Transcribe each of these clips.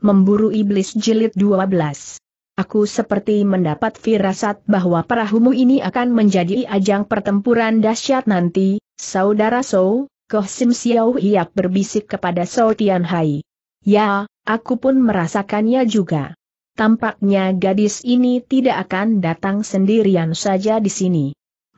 Memburu Iblis Jilid 12 Aku seperti mendapat firasat bahwa perahumu ini akan menjadi ajang pertempuran dahsyat nanti, saudara Sou, Koh Sim Siau Hiap berbisik kepada Sou Tian Hai. Ya, aku pun merasakannya juga. Tampaknya gadis ini tidak akan datang sendirian saja di sini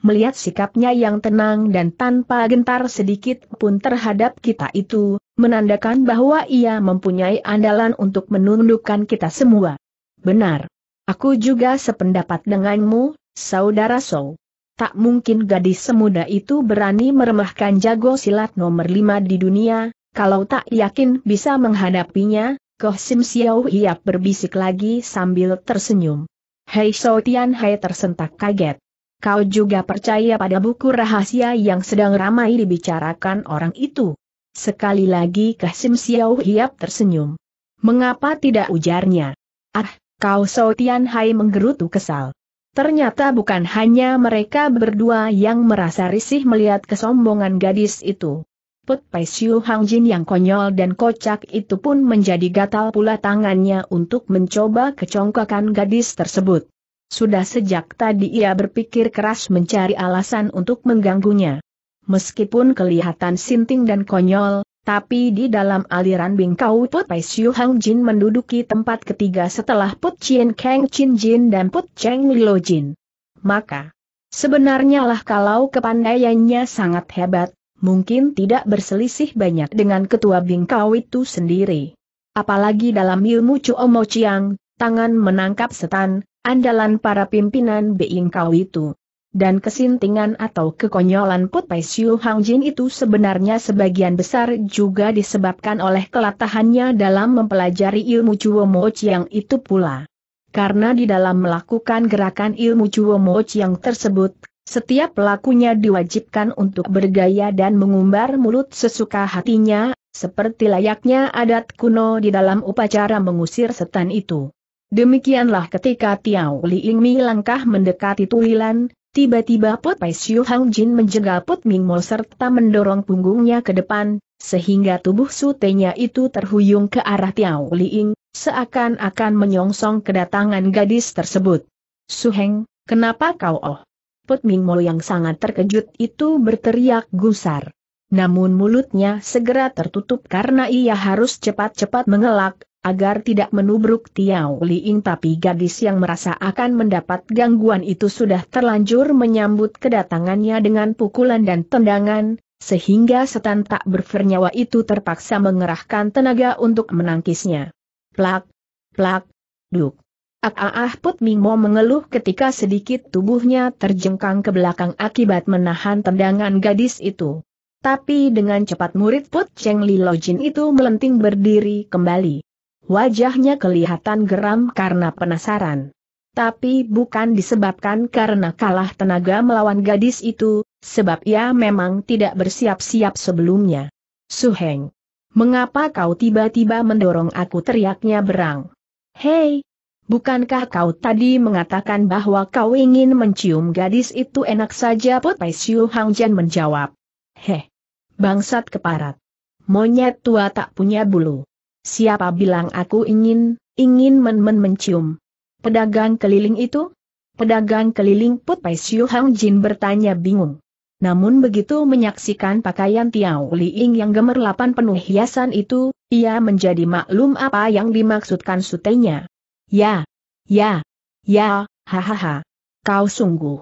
melihat sikapnya yang tenang dan tanpa gentar sedikit pun terhadap kita itu, menandakan bahwa ia mempunyai andalan untuk menundukkan kita semua. Benar. Aku juga sependapat denganmu, saudara So. Tak mungkin gadis semuda itu berani meremahkan jago silat nomor lima di dunia, kalau tak yakin bisa menghadapinya, Koh Sim Xiao Hiap berbisik lagi sambil tersenyum. Hei Tian Hai tersentak kaget. Kau juga percaya pada buku rahasia yang sedang ramai dibicarakan orang itu. Sekali lagi Kasim Xiao Hiap tersenyum. Mengapa tidak ujarnya? Ah, kau Sao Tian Hai menggerutu kesal. Ternyata bukan hanya mereka berdua yang merasa risih melihat kesombongan gadis itu. Put Pai Siu Hang Jin yang konyol dan kocak itu pun menjadi gatal pula tangannya untuk mencoba kecongkakan gadis tersebut. Sudah sejak tadi ia berpikir keras mencari alasan untuk mengganggunya. Meskipun kelihatan sinting dan konyol, tapi di dalam aliran Bingkau Put Pai Siu Hang Jin menduduki tempat ketiga setelah Put Chien Kang Chin Jin dan Put Cheng Lilo Jin. Maka, sebenarnya lah kalau kepandaiannya sangat hebat, mungkin tidak berselisih banyak dengan ketua Bingkau itu sendiri. Apalagi dalam ilmu Mo Chiang, tangan menangkap setan, Andalan para pimpinan Beijing Kau itu. Dan kesintingan atau kekonyolan Put Pai Siu Hang Jin itu sebenarnya sebagian besar juga disebabkan oleh kelatahannya dalam mempelajari ilmu Chuo Mo yang itu pula. Karena di dalam melakukan gerakan ilmu Chuo Mo yang tersebut, setiap pelakunya diwajibkan untuk bergaya dan mengumbar mulut sesuka hatinya, seperti layaknya adat kuno di dalam upacara mengusir setan itu. Demikianlah ketika Tiao Li Ingmi langkah mendekati Tulilan, tiba-tiba Pot Pai Siu Hang Jin menjegal Pot Ming Mo serta mendorong punggungnya ke depan, sehingga tubuh sutenya itu terhuyung ke arah Tiao Li Ing, seakan-akan menyongsong kedatangan gadis tersebut. Suheng, kenapa kau oh? Pot Ming Mo yang sangat terkejut itu berteriak gusar. Namun mulutnya segera tertutup karena ia harus cepat-cepat mengelak, agar tidak menubruk Tiao Liing tapi gadis yang merasa akan mendapat gangguan itu sudah terlanjur menyambut kedatangannya dengan pukulan dan tendangan, sehingga setan tak bernyawa itu terpaksa mengerahkan tenaga untuk menangkisnya. Plak, plak, duk. Ah, ah, ah Put Mingmo mengeluh ketika sedikit tubuhnya terjengkang ke belakang akibat menahan tendangan gadis itu. Tapi dengan cepat murid Put Cheng Li Jin itu melenting berdiri kembali. Wajahnya kelihatan geram karena penasaran. Tapi bukan disebabkan karena kalah tenaga melawan gadis itu, sebab ia memang tidak bersiap-siap sebelumnya. Suheng. Mengapa kau tiba-tiba mendorong aku teriaknya berang? Hei, Bukankah kau tadi mengatakan bahwa kau ingin mencium gadis itu enak saja Potai Siu Hangjan menjawab. Heh. Bangsat keparat. Monyet tua tak punya bulu. Siapa bilang aku ingin, ingin men-men mencium? Pedagang keliling itu? Pedagang keliling Put Pai Siu Hang Jin bertanya bingung. Namun begitu menyaksikan pakaian Tiao Ying yang gemerlapan penuh hiasan itu, ia menjadi maklum apa yang dimaksudkan sutenya. Ya, ya, ya, hahaha. Kau sungguh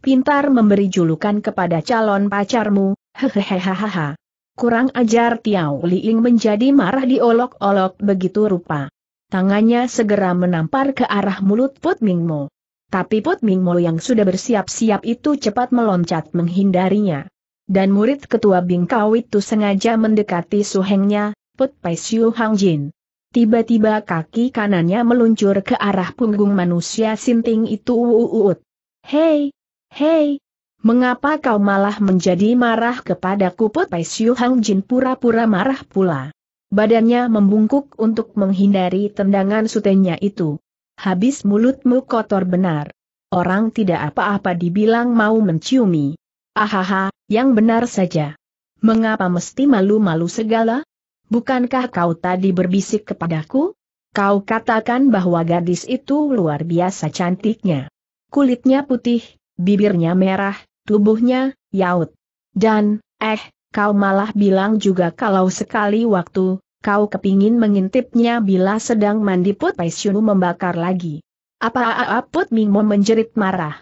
pintar memberi julukan kepada calon pacarmu, hehehehaha. Kurang ajar Tiao Liing menjadi marah diolok-olok begitu rupa. Tangannya segera menampar ke arah mulut Put Mingmo. Tapi Put Mingmo yang sudah bersiap-siap itu cepat meloncat menghindarinya. Dan murid ketua Bingkau itu sengaja mendekati suhengnya, Put Pai Siu Hang Jin. Tiba-tiba kaki kanannya meluncur ke arah punggung manusia sinting itu uut. Hei! Hei! Mengapa kau malah menjadi marah kepadaku Put Pai Siu Hang Jin pura-pura marah pula. Badannya membungkuk untuk menghindari tendangan sutenya itu. Habis mulutmu kotor benar. Orang tidak apa-apa dibilang mau menciumi. Ahaha, yang benar saja. Mengapa mesti malu-malu segala? Bukankah kau tadi berbisik kepadaku? Kau katakan bahwa gadis itu luar biasa cantiknya. Kulitnya putih, bibirnya merah, tubuhnya, yaut. Dan, eh, kau malah bilang juga kalau sekali waktu, kau kepingin mengintipnya bila sedang mandi Put Paisyunu membakar lagi. Apa-apa Put Mingmo menjerit marah.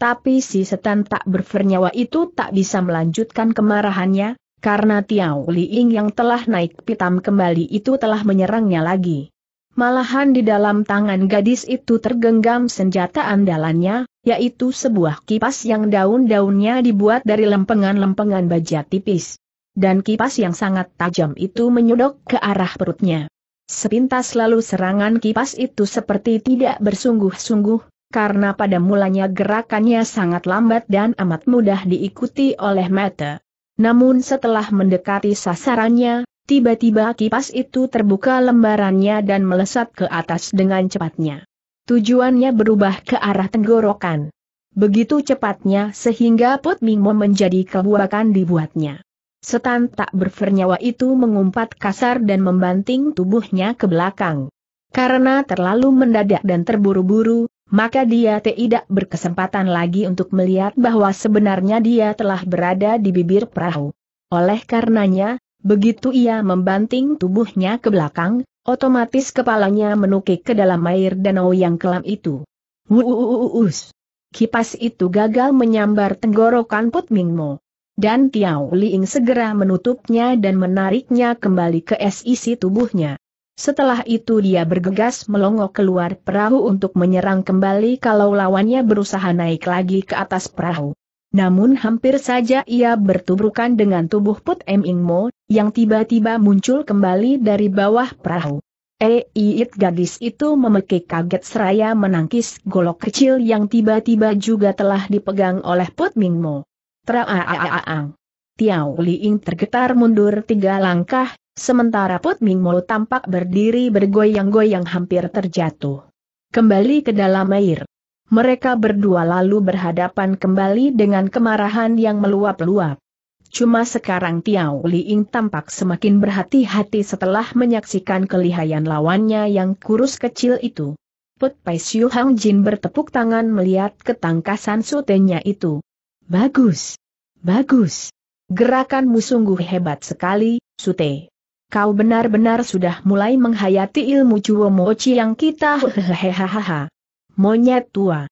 Tapi si setan tak bernyawa itu tak bisa melanjutkan kemarahannya, karena Tiao Liing yang telah naik pitam kembali itu telah menyerangnya lagi. Malahan di dalam tangan gadis itu tergenggam senjata andalannya, yaitu sebuah kipas yang daun-daunnya dibuat dari lempengan-lempengan baja tipis. Dan kipas yang sangat tajam itu menyodok ke arah perutnya. Sepintas lalu serangan kipas itu seperti tidak bersungguh-sungguh, karena pada mulanya gerakannya sangat lambat dan amat mudah diikuti oleh mata. Namun setelah mendekati sasarannya, Tiba-tiba kipas itu terbuka lembarannya dan melesat ke atas dengan cepatnya. Tujuannya berubah ke arah tenggorokan. Begitu cepatnya sehingga Put Mingmo menjadi kebuakan dibuatnya. Setan tak berfernyawa itu mengumpat kasar dan membanting tubuhnya ke belakang. Karena terlalu mendadak dan terburu-buru, maka dia tidak berkesempatan lagi untuk melihat bahwa sebenarnya dia telah berada di bibir perahu. Oleh karenanya, Begitu ia membanting tubuhnya ke belakang, otomatis kepalanya menukik ke dalam air danau yang kelam itu. Wuuuus. Kipas itu gagal menyambar tenggorokan Put Mingmo. Dan Tiao Liing segera menutupnya dan menariknya kembali ke sisi tubuhnya. Setelah itu dia bergegas melongok keluar perahu untuk menyerang kembali kalau lawannya berusaha naik lagi ke atas perahu. Namun hampir saja ia bertubrukan dengan tubuh Put M. Ingmo, yang tiba-tiba muncul kembali dari bawah perahu. Eiit gadis itu memekik kaget seraya menangkis golok kecil yang tiba-tiba juga telah dipegang oleh Put Mingmo. Traaaang. Tiao Liing tergetar mundur tiga langkah, sementara Put Mingmo tampak berdiri bergoyang-goyang hampir terjatuh. Kembali ke dalam air mereka berdua lalu berhadapan kembali dengan kemarahan yang meluap-luap. Cuma sekarang Tiao Liing tampak semakin berhati-hati setelah menyaksikan kelihayan lawannya yang kurus kecil itu. Put Pai Siu Hang Jin bertepuk tangan melihat ketangkasan sutenya itu. Bagus! Bagus! Gerakanmu sungguh hebat sekali, Sute. Kau benar-benar sudah mulai menghayati ilmu Cuo Mochi yang kita hehehehehehe monyet tua,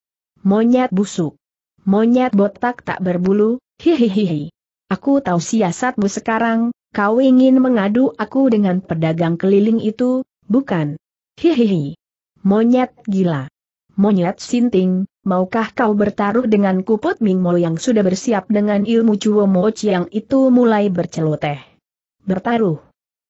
monyet busuk, monyet botak tak berbulu, hihihihi. Aku tahu siasatmu sekarang, kau ingin mengadu aku dengan pedagang keliling itu, bukan? Hihihi. Monyet gila. Monyet sinting, maukah kau bertaruh dengan kuput Mingmo yang sudah bersiap dengan ilmu Cuo yang yang itu mulai berceloteh? Bertaruh.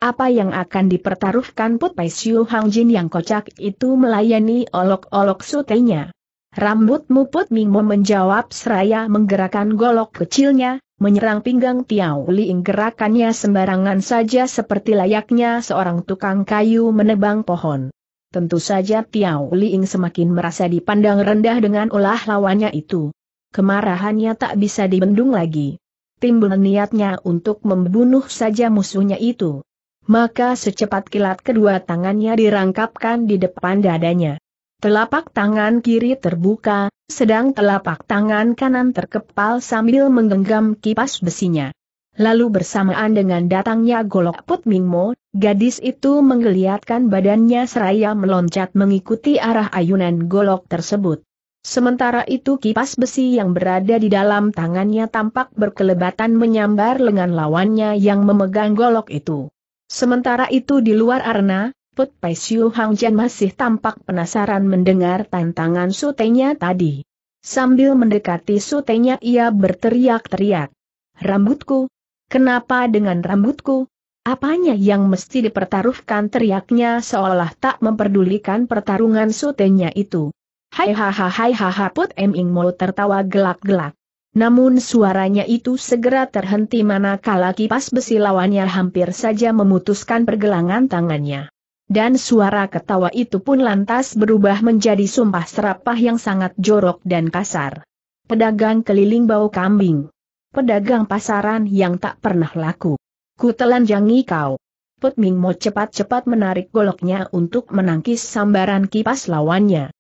Apa yang akan dipertaruhkan Put Pai Siu Hang Jin yang kocak itu melayani olok-olok sutenya. Rambutmu Put Ming Mo menjawab seraya menggerakkan golok kecilnya, menyerang pinggang Tiao Liing gerakannya sembarangan saja seperti layaknya seorang tukang kayu menebang pohon. Tentu saja Tiao Liing semakin merasa dipandang rendah dengan ulah lawannya itu. Kemarahannya tak bisa dibendung lagi. Timbul niatnya untuk membunuh saja musuhnya itu maka secepat kilat kedua tangannya dirangkapkan di depan dadanya. Telapak tangan kiri terbuka, sedang telapak tangan kanan terkepal sambil menggenggam kipas besinya. Lalu bersamaan dengan datangnya golok Put Mingmo, gadis itu menggeliatkan badannya seraya meloncat mengikuti arah ayunan golok tersebut. Sementara itu kipas besi yang berada di dalam tangannya tampak berkelebatan menyambar lengan lawannya yang memegang golok itu. Sementara itu di luar arena, Put Pai Siu Hang Jian masih tampak penasaran mendengar tantangan sutenya tadi. Sambil mendekati sutenya ia berteriak-teriak. Rambutku? Kenapa dengan rambutku? Apanya yang mesti dipertaruhkan teriaknya seolah tak memperdulikan pertarungan sutenya itu. Hai ha ha hai ha ha Put Eming Mo tertawa gelak-gelak. Namun suaranya itu segera terhenti manakala kipas besi lawannya hampir saja memutuskan pergelangan tangannya. Dan suara ketawa itu pun lantas berubah menjadi sumpah serapah yang sangat jorok dan kasar. Pedagang keliling bau kambing. Pedagang pasaran yang tak pernah laku. Ku telanjangi kau. Put Ming Mo cepat-cepat menarik goloknya untuk menangkis sambaran kipas lawannya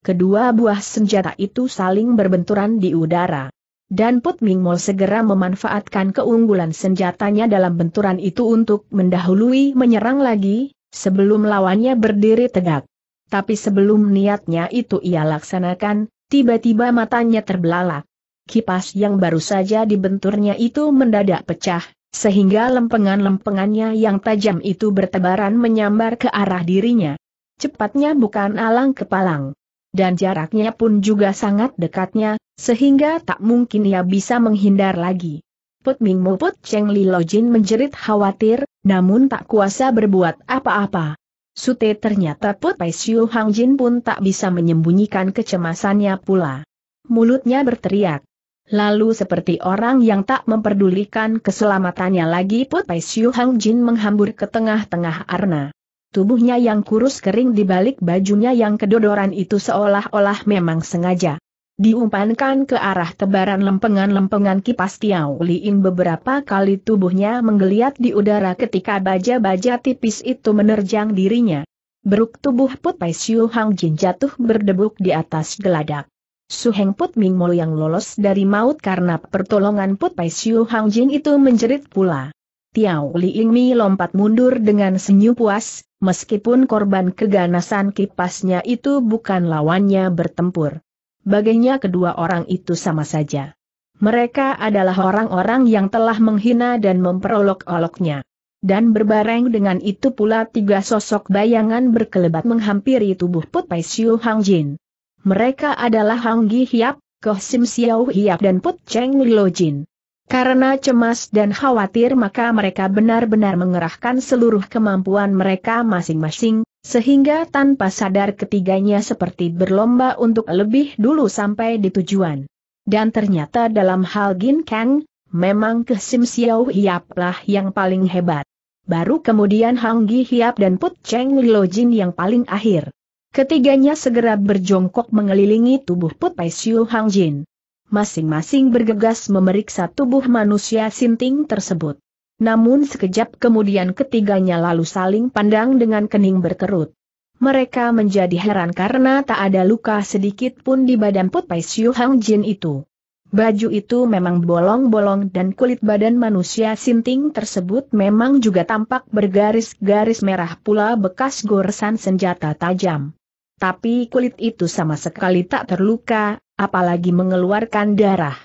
kedua buah senjata itu saling berbenturan di udara. Dan Put Ming Mo segera memanfaatkan keunggulan senjatanya dalam benturan itu untuk mendahului menyerang lagi, sebelum lawannya berdiri tegak. Tapi sebelum niatnya itu ia laksanakan, tiba-tiba matanya terbelalak. Kipas yang baru saja dibenturnya itu mendadak pecah, sehingga lempengan-lempengannya yang tajam itu bertebaran menyambar ke arah dirinya. Cepatnya bukan alang kepalang dan jaraknya pun juga sangat dekatnya, sehingga tak mungkin ia bisa menghindar lagi. Put Ming Mo Put Cheng Li Lo Jin menjerit khawatir, namun tak kuasa berbuat apa-apa. Sute ternyata Put Pai Siu Hang Jin pun tak bisa menyembunyikan kecemasannya pula. Mulutnya berteriak. Lalu seperti orang yang tak memperdulikan keselamatannya lagi Put Pai Siu Hang Jin menghambur ke tengah-tengah arna. Tubuhnya yang kurus kering di balik bajunya yang kedodoran itu seolah-olah memang sengaja. Diumpankan ke arah tebaran lempengan-lempengan kipas Tiao Liin beberapa kali tubuhnya menggeliat di udara ketika baja-baja tipis itu menerjang dirinya. Beruk tubuh Put Pai Siu Hang Jin jatuh berdebuk di atas geladak. Su Heng Put Ming Mol yang lolos dari maut karena pertolongan Put Pai Siu Hang Jin itu menjerit pula. Tiao Liingmi lompat mundur dengan senyum puas, meskipun korban keganasan kipasnya itu bukan lawannya bertempur. Baginya kedua orang itu sama saja. Mereka adalah orang-orang yang telah menghina dan memperolok-oloknya. Dan berbareng dengan itu pula tiga sosok bayangan berkelebat menghampiri tubuh Put Pai Siu Hang Jin. Mereka adalah Hang Gi Hiap, Koh Sim Xiao Hiap dan Put Cheng Lo Jin. Karena cemas dan khawatir maka mereka benar-benar mengerahkan seluruh kemampuan mereka masing-masing, sehingga tanpa sadar ketiganya seperti berlomba untuk lebih dulu sampai di tujuan. Dan ternyata dalam hal Gin Kang, memang ke Sim Xiao lah yang paling hebat. Baru kemudian Hang Gi Hiap dan Put Cheng Lo Jin yang paling akhir. Ketiganya segera berjongkok mengelilingi tubuh Put Pai Siu Hang Jin masing-masing bergegas memeriksa tubuh manusia sinting tersebut. Namun sekejap kemudian ketiganya lalu saling pandang dengan kening berkerut. Mereka menjadi heran karena tak ada luka sedikit pun di badan Putpai Siu Hang Jin itu. Baju itu memang bolong-bolong dan kulit badan manusia sinting tersebut memang juga tampak bergaris-garis merah pula bekas goresan senjata tajam. Tapi kulit itu sama sekali tak terluka, apalagi mengeluarkan darah.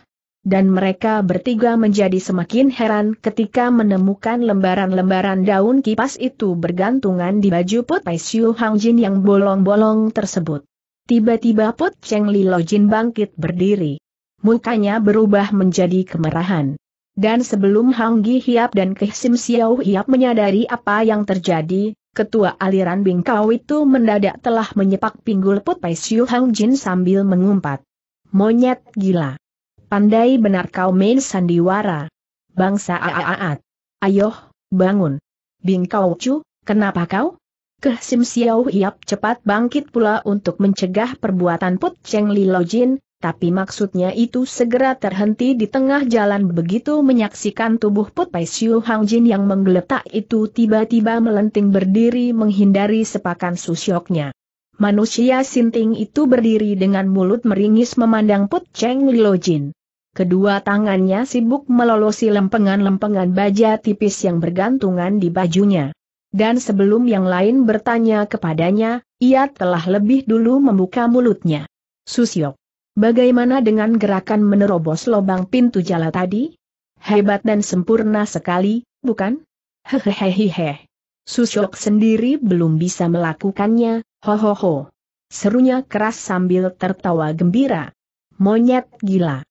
Dan mereka bertiga menjadi semakin heran ketika menemukan lembaran-lembaran daun kipas itu bergantungan di baju Put Pai Siu Hang Jin yang bolong-bolong tersebut. Tiba-tiba Put Cheng Li Lo Jin bangkit berdiri. Mukanya berubah menjadi kemerahan. Dan sebelum Hang Gi Hiap dan Keh Sim Xiao Hiap menyadari apa yang terjadi, ketua aliran Bingkau itu mendadak telah menyepak pinggul Put Pai Siu Hang Jin sambil mengumpat. Monyet gila. Pandai benar kau main sandiwara. Bangsa aaat. Ayoh, bangun. Bing kau cu, kenapa kau? Keh Sim Xiao Hiap cepat bangkit pula untuk mencegah perbuatan Put Cheng Li Lo Jin, tapi maksudnya itu segera terhenti di tengah jalan begitu menyaksikan tubuh Put Pai Siu Hang Jin yang menggeletak itu tiba-tiba melenting berdiri menghindari sepakan susyoknya manusia sinting itu berdiri dengan mulut meringis memandang Put Cheng Jin. Kedua tangannya sibuk melolosi lempengan-lempengan baja tipis yang bergantungan di bajunya. Dan sebelum yang lain bertanya kepadanya, ia telah lebih dulu membuka mulutnya. Susyok, bagaimana dengan gerakan menerobos lubang pintu jala tadi? Hebat dan sempurna sekali, bukan? Hehehehe. Susok sendiri belum bisa melakukannya, hohoho. Serunya keras sambil tertawa gembira. Monyet gila.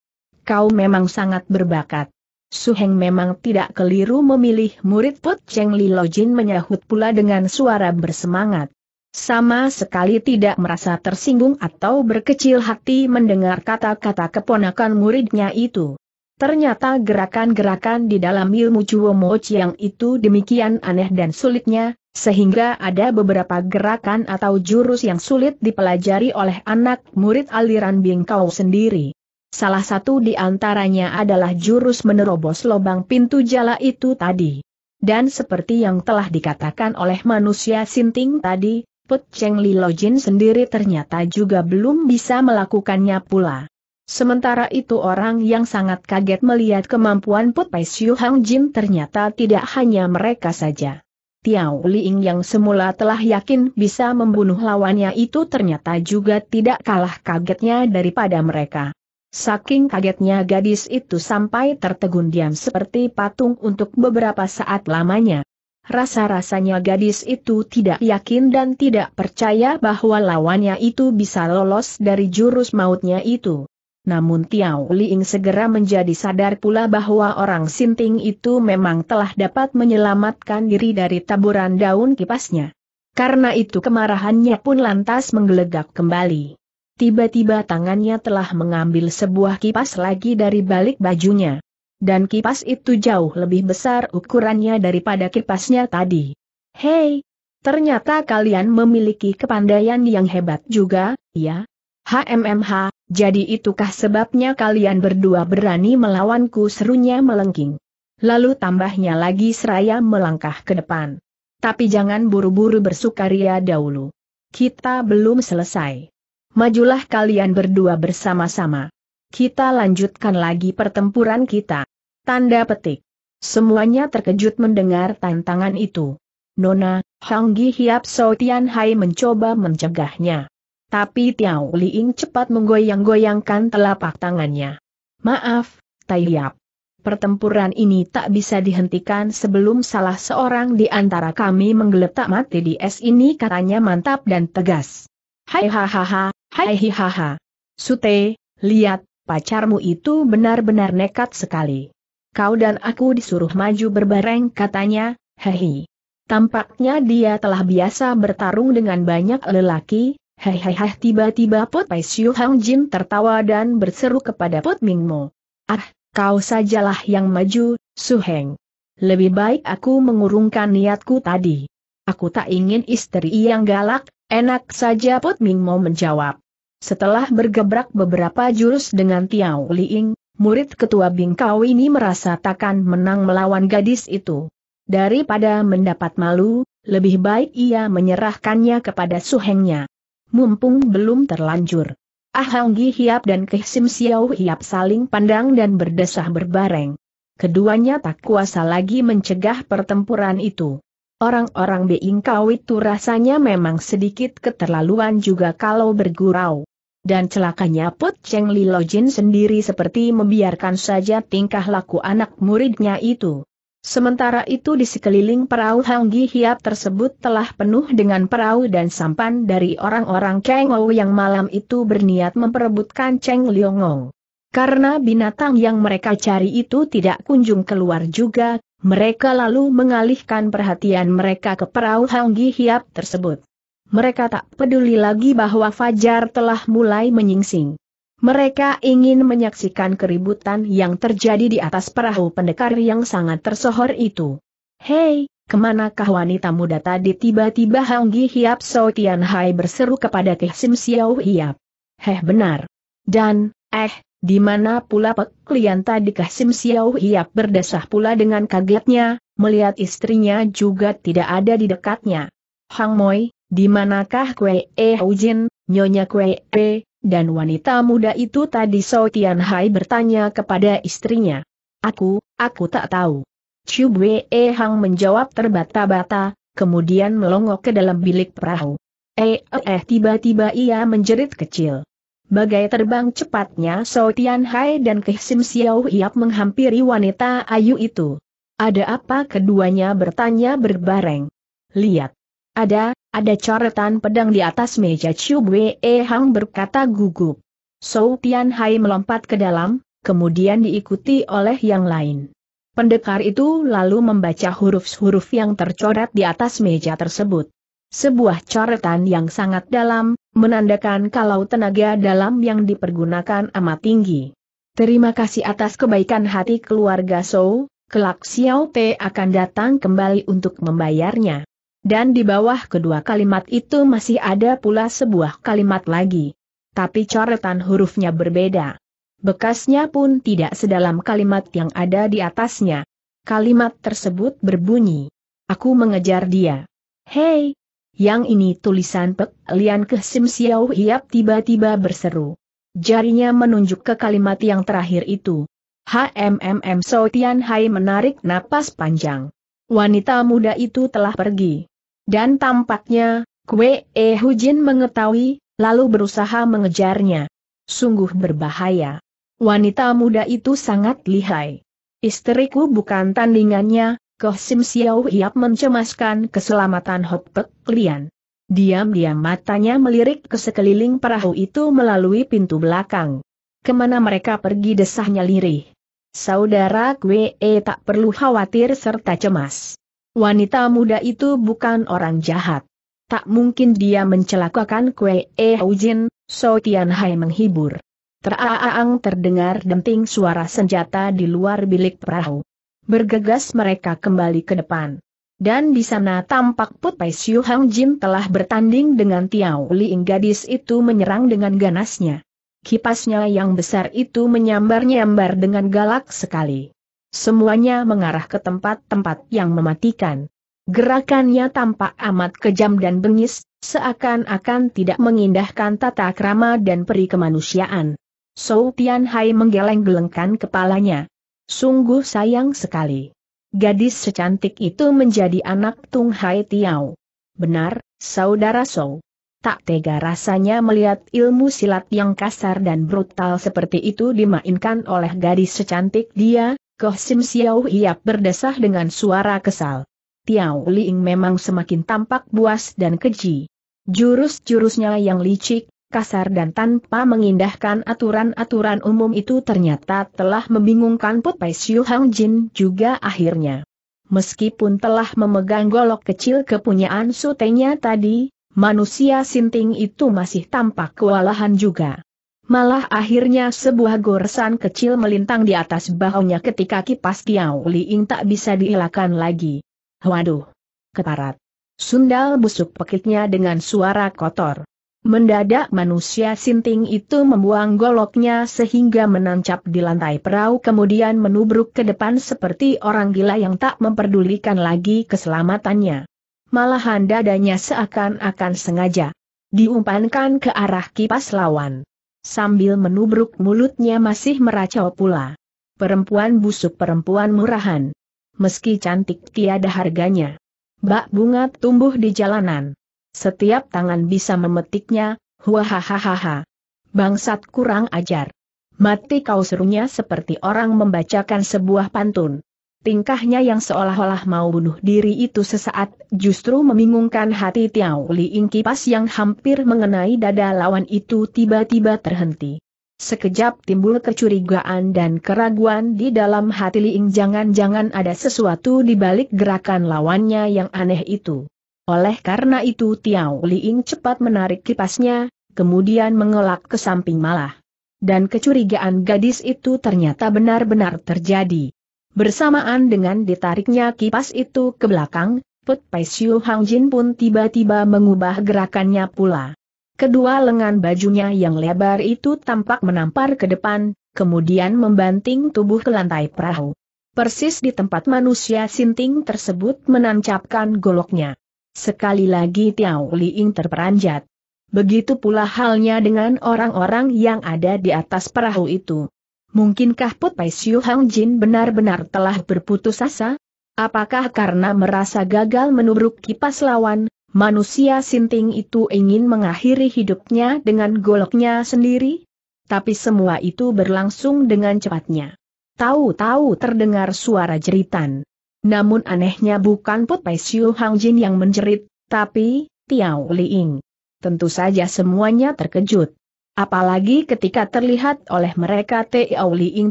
Kau memang sangat berbakat. Suheng memang tidak keliru memilih murid Put Cheng Li Lojin menyahut pula dengan suara bersemangat. Sama sekali tidak merasa tersinggung atau berkecil hati mendengar kata-kata keponakan muridnya itu. Ternyata gerakan-gerakan di dalam ilmu Cuomo yang itu demikian aneh dan sulitnya, sehingga ada beberapa gerakan atau jurus yang sulit dipelajari oleh anak murid aliran Bingkau sendiri. Salah satu di antaranya adalah jurus menerobos lubang pintu jala itu tadi. Dan seperti yang telah dikatakan oleh manusia sinting tadi, Pecheng Cheng Li Lojin sendiri ternyata juga belum bisa melakukannya pula. Sementara itu orang yang sangat kaget melihat kemampuan Put Pai Siu Hang Jin ternyata tidak hanya mereka saja. Tiao Liing yang semula telah yakin bisa membunuh lawannya itu ternyata juga tidak kalah kagetnya daripada mereka. Saking kagetnya gadis itu sampai tertegun diam seperti patung untuk beberapa saat lamanya. Rasa-rasanya gadis itu tidak yakin dan tidak percaya bahwa lawannya itu bisa lolos dari jurus mautnya itu. Namun Tiao Liing segera menjadi sadar pula bahwa orang sinting itu memang telah dapat menyelamatkan diri dari taburan daun kipasnya. Karena itu kemarahannya pun lantas menggelegak kembali. Tiba-tiba tangannya telah mengambil sebuah kipas lagi dari balik bajunya. Dan kipas itu jauh lebih besar ukurannya daripada kipasnya tadi. Hei, ternyata kalian memiliki kepandaian yang hebat juga, ya? HMMH, jadi itukah sebabnya kalian berdua berani melawanku serunya melengking. Lalu tambahnya lagi seraya melangkah ke depan. Tapi jangan buru-buru bersukaria dahulu. Kita belum selesai. Majulah kalian berdua bersama-sama. Kita lanjutkan lagi pertempuran kita. Tanda petik. Semuanya terkejut mendengar tantangan itu. Nona, Hanggi Hiap Sotian Hai mencoba mencegahnya. Tapi Tiao Liing cepat menggoyang-goyangkan telapak tangannya. Maaf, Taiyap. Pertempuran ini tak bisa dihentikan sebelum salah seorang di antara kami menggeletak mati di es ini katanya mantap dan tegas. Hai hahaha, hai hihaha. Sute, lihat, pacarmu itu benar-benar nekat sekali. Kau dan aku disuruh maju berbareng katanya, hehi. Tampaknya dia telah biasa bertarung dengan banyak lelaki, Hei hei hai tiba-tiba Pot Pai Siu Hang Jin tertawa dan berseru kepada Pot Ming Mo. Ah, kau sajalah yang maju, Su Heng. Lebih baik aku mengurungkan niatku tadi. Aku tak ingin istri yang galak, enak saja Pot Ming Mo menjawab. Setelah bergebrak beberapa jurus dengan Tiao Liying, murid ketua Bingkau ini merasa takkan menang melawan gadis itu. Daripada mendapat malu, lebih baik ia menyerahkannya kepada suhengnya mumpung belum terlanjur. Ah Honggi Hiap dan Keh Sim Xiao Hiap saling pandang dan berdesah berbareng. Keduanya tak kuasa lagi mencegah pertempuran itu. Orang-orang Being Kau itu rasanya memang sedikit keterlaluan juga kalau bergurau. Dan celakanya Put Cheng Li Lojin sendiri seperti membiarkan saja tingkah laku anak muridnya itu. Sementara itu di sekeliling perahu Hanggi Hiap tersebut telah penuh dengan perahu dan sampan dari orang-orang Cheng Ou yang malam itu berniat memperebutkan Cheng Liongong. Karena binatang yang mereka cari itu tidak kunjung keluar juga, mereka lalu mengalihkan perhatian mereka ke perahu Hanggi Hiap tersebut. Mereka tak peduli lagi bahwa Fajar telah mulai menyingsing. Mereka ingin menyaksikan keributan yang terjadi di atas perahu pendekar yang sangat tersohor itu. Hei, kemanakah wanita muda tadi tiba-tiba Hanggi Hiap So Tian Hai berseru kepada Kih Sim Xiao Hiap. Heh benar. Dan, eh, di mana pula klien tadi Kih Sim Xiao Hiap berdesah pula dengan kagetnya, melihat istrinya juga tidak ada di dekatnya. Hang Moi, di manakah Kue E eh Hujin, Nyonya Kue E, dan wanita muda itu tadi So Tian Hai bertanya kepada istrinya. Aku, aku tak tahu. Chu Wei Hang menjawab terbata-bata, kemudian melongok ke dalam bilik perahu. Eh, eh, eh tiba-tiba ia menjerit kecil. Bagai terbang cepatnya So Tian Hai dan Kehsim Xiao Hiap menghampiri wanita ayu itu. Ada apa keduanya bertanya berbareng. Lihat, ada, ada coretan pedang di atas meja Chu Bwe Hang berkata gugup. Sou Tian Hai melompat ke dalam, kemudian diikuti oleh yang lain. Pendekar itu lalu membaca huruf-huruf yang tercoret di atas meja tersebut. Sebuah coretan yang sangat dalam, menandakan kalau tenaga dalam yang dipergunakan amat tinggi. Terima kasih atas kebaikan hati keluarga Sou, kelak Xiao Te akan datang kembali untuk membayarnya. Dan di bawah kedua kalimat itu masih ada pula sebuah kalimat lagi. Tapi coretan hurufnya berbeda. Bekasnya pun tidak sedalam kalimat yang ada di atasnya. Kalimat tersebut berbunyi. Aku mengejar dia. Hei! Yang ini tulisan Pek Lian Ke Sim Xiao Hiap tiba-tiba berseru. Jarinya menunjuk ke kalimat yang terakhir itu. HMMM So Tian Hai menarik napas panjang. Wanita muda itu telah pergi. Dan tampaknya, Kue E Hujin mengetahui, lalu berusaha mengejarnya. Sungguh berbahaya. Wanita muda itu sangat lihai. Istriku bukan tandingannya, Koh Sim Xiao Hiap mencemaskan keselamatan Hot Pek Lian. Diam-diam matanya melirik ke sekeliling perahu itu melalui pintu belakang. Kemana mereka pergi desahnya lirih. Saudara Kwe e tak perlu khawatir serta cemas. Wanita muda itu bukan orang jahat. Tak mungkin dia mencelakakan Kue E Jin, So Tian Hai menghibur. Teraang terdengar denting suara senjata di luar bilik perahu. Bergegas mereka kembali ke depan. Dan di sana tampak Put Pai Siu Hang Jin telah bertanding dengan Tiao Liing gadis itu menyerang dengan ganasnya. Kipasnya yang besar itu menyambar-nyambar dengan galak sekali. Semuanya mengarah ke tempat-tempat yang mematikan. Gerakannya tampak amat kejam dan bengis, seakan-akan tidak mengindahkan tata krama dan peri kemanusiaan. Sou Tian Hai menggeleng-gelengkan kepalanya. Sungguh sayang sekali. Gadis secantik itu menjadi anak Tung Hai Tiao. Benar, saudara Sou. Tak tega rasanya melihat ilmu silat yang kasar dan brutal seperti itu dimainkan oleh gadis secantik dia, Koh Sim Xiao Hiap berdesah dengan suara kesal. Tiao Liing memang semakin tampak buas dan keji. Jurus-jurusnya yang licik, kasar dan tanpa mengindahkan aturan-aturan umum itu ternyata telah membingungkan Put Pai Siu Hang Jin juga akhirnya. Meskipun telah memegang golok kecil kepunyaan sutenya tadi, manusia sinting itu masih tampak kewalahan juga. Malah akhirnya sebuah goresan kecil melintang di atas bahunya ketika kipas Kiao Liing tak bisa dielakkan lagi. Waduh! Keparat! Sundal busuk pekitnya dengan suara kotor. Mendadak manusia sinting itu membuang goloknya sehingga menancap di lantai perahu kemudian menubruk ke depan seperti orang gila yang tak memperdulikan lagi keselamatannya. Malahan dadanya seakan-akan sengaja diumpankan ke arah kipas lawan sambil menubruk mulutnya masih meracau pula. Perempuan busuk perempuan murahan. Meski cantik tiada harganya. Bak bunga tumbuh di jalanan. Setiap tangan bisa memetiknya, huahahaha. Bangsat kurang ajar. Mati kau serunya seperti orang membacakan sebuah pantun. Tingkahnya yang seolah-olah mau bunuh diri itu sesaat justru membingungkan hati Tiao Liing kipas yang hampir mengenai dada lawan itu tiba-tiba terhenti. Sekejap timbul kecurigaan dan keraguan di dalam hati Li Liing jangan-jangan ada sesuatu di balik gerakan lawannya yang aneh itu. Oleh karena itu Tiao Liing cepat menarik kipasnya, kemudian mengelak ke samping malah. Dan kecurigaan gadis itu ternyata benar-benar terjadi. Bersamaan dengan ditariknya kipas itu ke belakang, Put Pai Siu Hang Jin pun tiba-tiba mengubah gerakannya pula. Kedua lengan bajunya yang lebar itu tampak menampar ke depan, kemudian membanting tubuh ke lantai perahu. Persis di tempat manusia sinting tersebut menancapkan goloknya. Sekali lagi Tiao Liing terperanjat. Begitu pula halnya dengan orang-orang yang ada di atas perahu itu. Mungkinkah Put Pai Siu Hang Jin benar-benar telah berputus asa? Apakah karena merasa gagal menubruk kipas lawan, manusia sinting itu ingin mengakhiri hidupnya dengan goloknya sendiri? Tapi semua itu berlangsung dengan cepatnya. Tahu-tahu terdengar suara jeritan. Namun anehnya bukan Put Pai Siu Hang Jin yang menjerit, tapi Tiao Liing. Tentu saja semuanya terkejut. Apalagi ketika terlihat oleh mereka Tiao Liing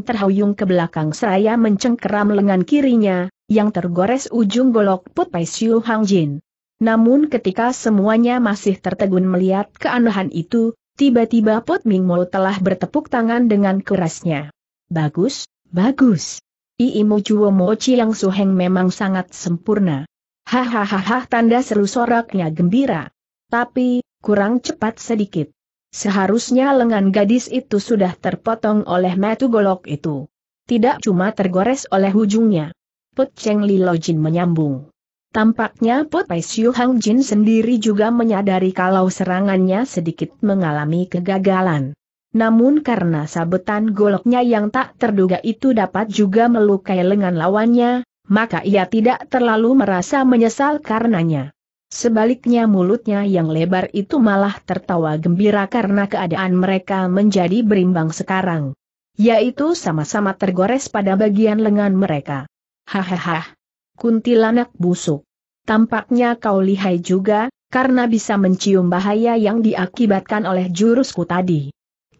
terhuyung ke belakang seraya mencengkeram lengan kirinya, yang tergores ujung golok Put Pai Siu Hang Jin. Namun ketika semuanya masih tertegun melihat keanehan itu, tiba-tiba Put Ming Mo telah bertepuk tangan dengan kerasnya. Bagus, bagus. Mo Chuo Mo Chiang Suheng memang sangat sempurna. Hahaha tanda seru soraknya gembira. Tapi, kurang cepat sedikit. Seharusnya lengan gadis itu sudah terpotong oleh metu golok itu. Tidak cuma tergores oleh ujungnya. Put Cheng Li Jin menyambung. Tampaknya Put Pai Siu Hang Jin sendiri juga menyadari kalau serangannya sedikit mengalami kegagalan. Namun karena sabetan goloknya yang tak terduga itu dapat juga melukai lengan lawannya, maka ia tidak terlalu merasa menyesal karenanya. Sebaliknya mulutnya yang lebar itu malah tertawa gembira karena keadaan mereka menjadi berimbang sekarang. Yaitu sama-sama tergores pada bagian lengan mereka. Hahaha. Kuntilanak busuk. Tampaknya kau lihai juga, karena bisa mencium bahaya yang diakibatkan oleh jurusku tadi.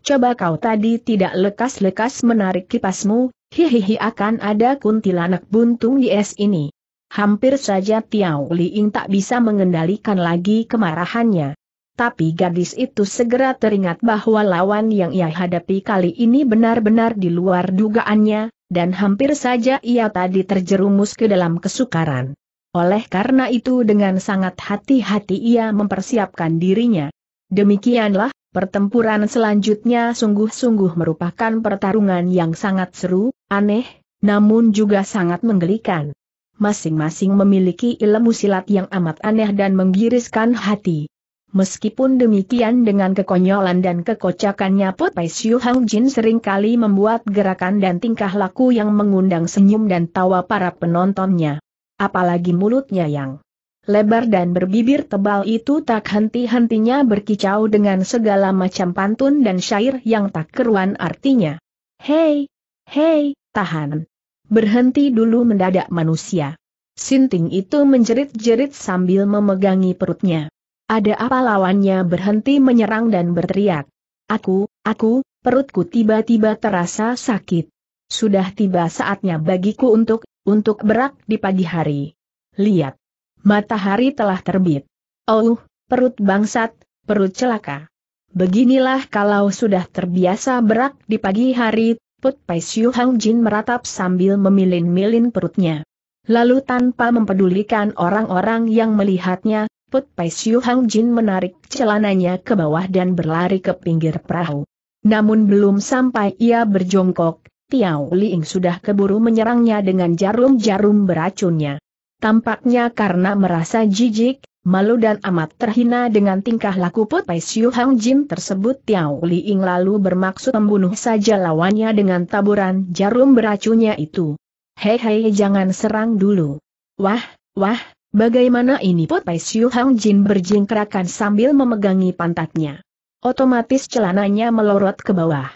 Coba kau tadi tidak lekas-lekas menarik kipasmu, hihihi akan ada kuntilanak buntung di es ini. Hampir saja Tiao Liing tak bisa mengendalikan lagi kemarahannya. Tapi gadis itu segera teringat bahwa lawan yang ia hadapi kali ini benar-benar di luar dugaannya, dan hampir saja ia tadi terjerumus ke dalam kesukaran. Oleh karena itu dengan sangat hati-hati ia mempersiapkan dirinya. Demikianlah, pertempuran selanjutnya sungguh-sungguh merupakan pertarungan yang sangat seru, aneh, namun juga sangat menggelikan masing-masing memiliki ilmu silat yang amat aneh dan menggiriskan hati. Meskipun demikian dengan kekonyolan dan kekocakannya Put Pai Siu Hang Jin seringkali membuat gerakan dan tingkah laku yang mengundang senyum dan tawa para penontonnya. Apalagi mulutnya yang lebar dan berbibir tebal itu tak henti-hentinya berkicau dengan segala macam pantun dan syair yang tak keruan artinya. Hei! Hei, tahan! Berhenti dulu mendadak manusia. Sinting itu menjerit-jerit sambil memegangi perutnya. Ada apa lawannya berhenti menyerang dan berteriak. Aku, aku, perutku tiba-tiba terasa sakit. Sudah tiba saatnya bagiku untuk, untuk berak di pagi hari. Lihat. Matahari telah terbit. Oh, perut bangsat, perut celaka. Beginilah kalau sudah terbiasa berak di pagi hari, Put Pai Siu Hang Jin meratap sambil memilin-milin perutnya. Lalu tanpa mempedulikan orang-orang yang melihatnya, Put Pai Siu Hang Jin menarik celananya ke bawah dan berlari ke pinggir perahu. Namun belum sampai ia berjongkok, Tiao Liing sudah keburu menyerangnya dengan jarum-jarum beracunnya. Tampaknya karena merasa jijik, malu dan amat terhina dengan tingkah laku Put Pai Siu Hang Jin tersebut Tiao Li Ying lalu bermaksud membunuh saja lawannya dengan taburan jarum beracunnya itu. Hei hei jangan serang dulu. Wah, wah, bagaimana ini Put Pai Siu Hang Jin berjingkrakan sambil memegangi pantatnya. Otomatis celananya melorot ke bawah.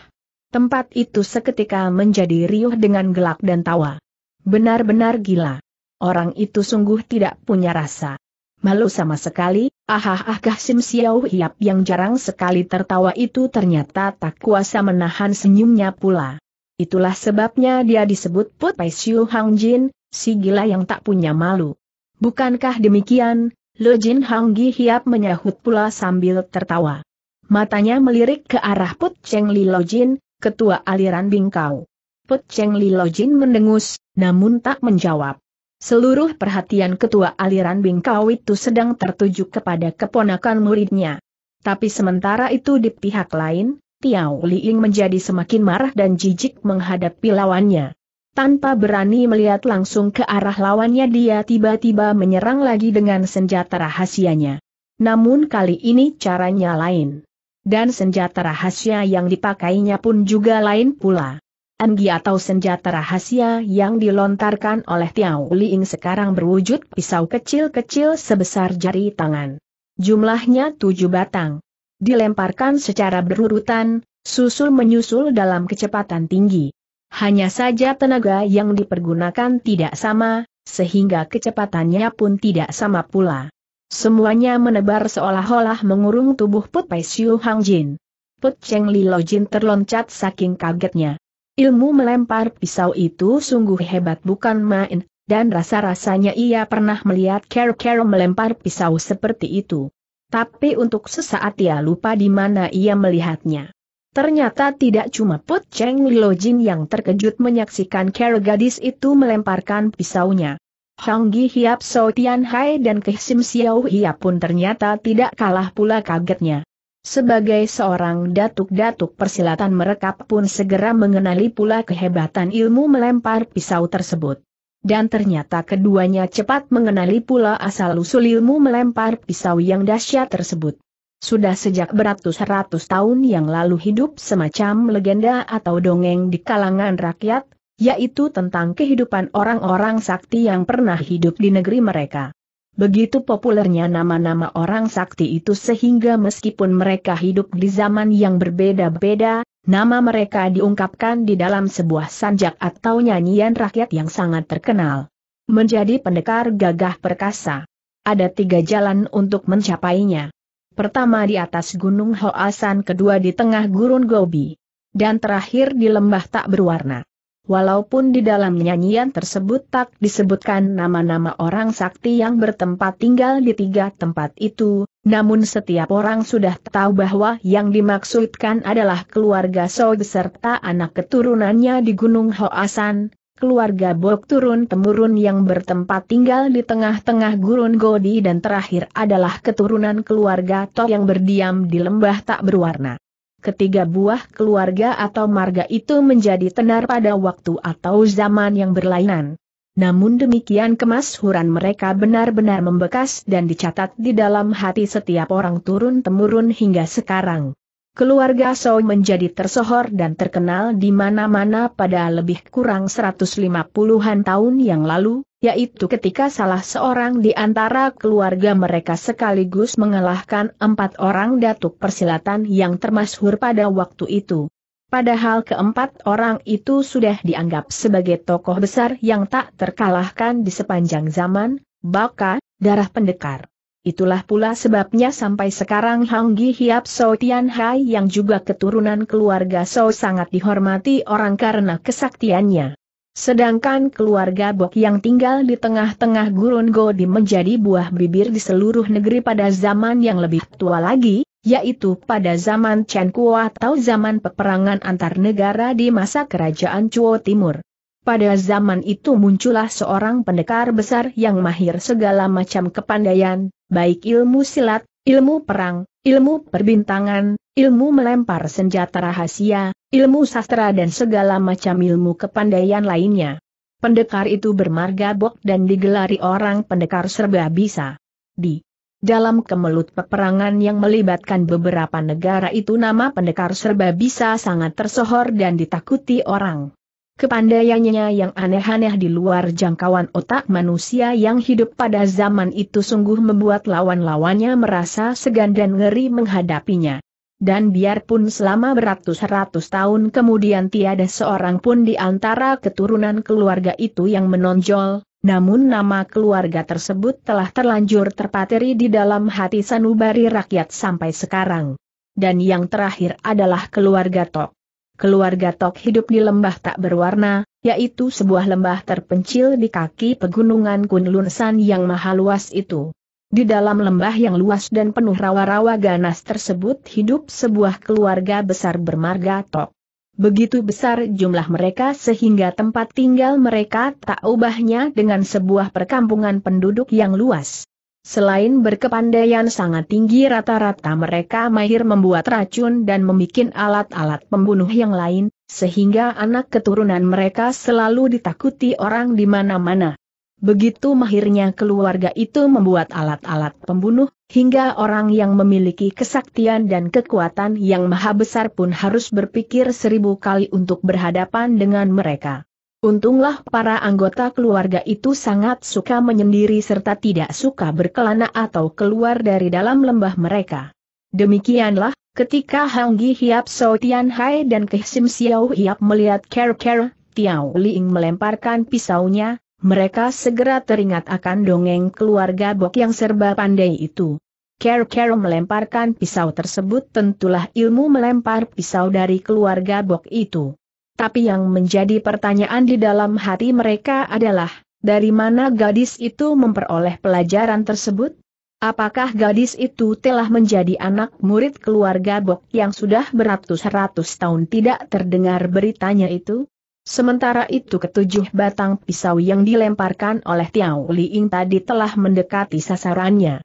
Tempat itu seketika menjadi riuh dengan gelak dan tawa. Benar-benar gila. Orang itu sungguh tidak punya rasa. Malu sama sekali, ahah ah Sim Xiao Hiap yang jarang sekali tertawa itu ternyata tak kuasa menahan senyumnya pula. Itulah sebabnya dia disebut Put Pai Xiu Hang Jin, si gila yang tak punya malu. Bukankah demikian, Lo Jin Hang Gi Hiap menyahut pula sambil tertawa. Matanya melirik ke arah Put Cheng Li Lo Jin, ketua aliran bingkau. Put Cheng Li Lo Jin mendengus, namun tak menjawab. Seluruh perhatian ketua aliran Bingkau itu sedang tertuju kepada keponakan muridnya. Tapi sementara itu di pihak lain, Tiao Liing menjadi semakin marah dan jijik menghadapi lawannya. Tanpa berani melihat langsung ke arah lawannya dia tiba-tiba menyerang lagi dengan senjata rahasianya. Namun kali ini caranya lain. Dan senjata rahasia yang dipakainya pun juga lain pula. Anggi atau senjata rahasia yang dilontarkan oleh Tiao Liing sekarang berwujud pisau kecil-kecil sebesar jari tangan. Jumlahnya tujuh batang. Dilemparkan secara berurutan, susul menyusul dalam kecepatan tinggi. Hanya saja tenaga yang dipergunakan tidak sama, sehingga kecepatannya pun tidak sama pula. Semuanya menebar seolah-olah mengurung tubuh Put Pai Siu Hang Jin. Put Cheng Li Lo Jin terloncat saking kagetnya. Ilmu melempar pisau itu sungguh hebat bukan main, dan rasa-rasanya ia pernah melihat Ker-Ker melempar pisau seperti itu. Tapi untuk sesaat ia lupa di mana ia melihatnya. Ternyata tidak cuma Put Cheng Jin yang terkejut menyaksikan Ker gadis itu melemparkan pisaunya. Hong Gi Hiap So Tian Hai dan Keh Sim Xiao Hiap pun ternyata tidak kalah pula kagetnya. Sebagai seorang datuk-datuk persilatan mereka pun segera mengenali pula kehebatan ilmu melempar pisau tersebut. Dan ternyata keduanya cepat mengenali pula asal-usul ilmu melempar pisau yang dahsyat tersebut. Sudah sejak beratus-ratus tahun yang lalu hidup semacam legenda atau dongeng di kalangan rakyat, yaitu tentang kehidupan orang-orang sakti yang pernah hidup di negeri mereka. Begitu populernya nama-nama orang sakti itu sehingga meskipun mereka hidup di zaman yang berbeda-beda, nama mereka diungkapkan di dalam sebuah sanjak atau nyanyian rakyat yang sangat terkenal. Menjadi pendekar gagah perkasa. Ada tiga jalan untuk mencapainya. Pertama di atas Gunung Hoasan, kedua di tengah Gurun Gobi. Dan terakhir di lembah tak berwarna walaupun di dalam nyanyian tersebut tak disebutkan nama-nama orang sakti yang bertempat tinggal di tiga tempat itu, namun setiap orang sudah tahu bahwa yang dimaksudkan adalah keluarga Soi beserta anak keturunannya di Gunung Hoasan, keluarga Bok turun-temurun yang bertempat tinggal di tengah-tengah gurun Godi dan terakhir adalah keturunan keluarga To yang berdiam di lembah tak berwarna ketiga buah keluarga atau marga itu menjadi tenar pada waktu atau zaman yang berlainan. Namun demikian kemasyhuran mereka benar-benar membekas dan dicatat di dalam hati setiap orang turun-temurun hingga sekarang. Keluarga Soe menjadi tersohor dan terkenal di mana-mana pada lebih kurang 150-an tahun yang lalu, yaitu ketika salah seorang di antara keluarga mereka sekaligus mengalahkan empat orang datuk persilatan yang termasyhur pada waktu itu. Padahal keempat orang itu sudah dianggap sebagai tokoh besar yang tak terkalahkan di sepanjang zaman, baka, darah pendekar. Itulah pula sebabnya sampai sekarang Hang Gi Hiap So Tian Hai yang juga keturunan keluarga So sangat dihormati orang karena kesaktiannya. Sedangkan keluarga Bok yang tinggal di tengah-tengah gurun Godi menjadi buah bibir di seluruh negeri pada zaman yang lebih tua lagi, yaitu pada zaman Chen Kuo atau zaman peperangan antar negara di masa kerajaan Chuo Timur. Pada zaman itu muncullah seorang pendekar besar yang mahir segala macam kepandaian, baik ilmu silat, ilmu perang, ilmu perbintangan, ilmu melempar senjata rahasia, ilmu sastra dan segala macam ilmu kepandaian lainnya. Pendekar itu bermarga bok dan digelari orang pendekar serba bisa. Di dalam kemelut peperangan yang melibatkan beberapa negara itu nama pendekar serba bisa sangat tersohor dan ditakuti orang. Kepandaiannya yang aneh-aneh di luar jangkauan otak manusia yang hidup pada zaman itu sungguh membuat lawan-lawannya merasa segan dan ngeri menghadapinya. Dan biarpun selama beratus-ratus tahun kemudian tiada seorang pun di antara keturunan keluarga itu yang menonjol, namun nama keluarga tersebut telah terlanjur terpateri di dalam hati sanubari rakyat sampai sekarang. Dan yang terakhir adalah keluarga Tok keluarga Tok hidup di lembah tak berwarna, yaitu sebuah lembah terpencil di kaki pegunungan Kunlunsan yang maha luas itu. Di dalam lembah yang luas dan penuh rawa-rawa ganas tersebut hidup sebuah keluarga besar bermarga Tok. Begitu besar jumlah mereka sehingga tempat tinggal mereka tak ubahnya dengan sebuah perkampungan penduduk yang luas. Selain berkepandaian sangat tinggi rata-rata mereka mahir membuat racun dan membuat alat-alat pembunuh yang lain, sehingga anak keturunan mereka selalu ditakuti orang di mana-mana. Begitu mahirnya keluarga itu membuat alat-alat pembunuh, hingga orang yang memiliki kesaktian dan kekuatan yang maha besar pun harus berpikir seribu kali untuk berhadapan dengan mereka. Untunglah para anggota keluarga itu sangat suka menyendiri serta tidak suka berkelana atau keluar dari dalam lembah mereka. Demikianlah, ketika Hang Gi Hiap So Tian Hai dan Keh Sim Xiao Hiap melihat Ker Ker, Tiao Liing melemparkan pisaunya, mereka segera teringat akan dongeng keluarga Bok yang serba pandai itu. Ker Ker melemparkan pisau tersebut tentulah ilmu melempar pisau dari keluarga Bok itu tapi yang menjadi pertanyaan di dalam hati mereka adalah, dari mana gadis itu memperoleh pelajaran tersebut? Apakah gadis itu telah menjadi anak murid keluarga Bok yang sudah beratus-ratus tahun tidak terdengar beritanya itu? Sementara itu ketujuh batang pisau yang dilemparkan oleh Tiao Liing tadi telah mendekati sasarannya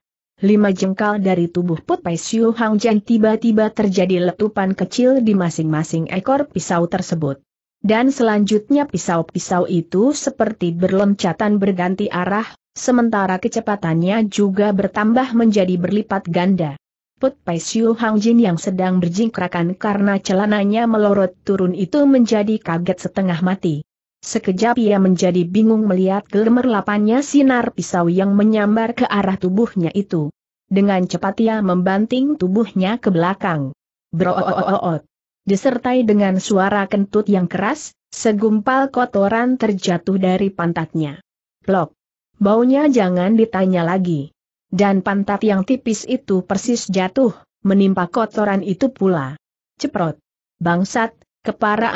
lima jengkal dari tubuh Put Pai Siu Hang Jen tiba-tiba terjadi letupan kecil di masing-masing ekor pisau tersebut. Dan selanjutnya pisau-pisau itu seperti berloncatan berganti arah, sementara kecepatannya juga bertambah menjadi berlipat ganda. Put Pai Siu Hang Jin yang sedang berjingkrakan karena celananya melorot turun itu menjadi kaget setengah mati. Sekejap ia menjadi bingung melihat gemerlapannya sinar pisau yang menyambar ke arah tubuhnya itu. Dengan cepat ia membanting tubuhnya ke belakang. Brooooot. Disertai dengan suara kentut yang keras, segumpal kotoran terjatuh dari pantatnya. Plok. Baunya jangan ditanya lagi. Dan pantat yang tipis itu persis jatuh, menimpa kotoran itu pula. Ceprot. Bangsat, Kepara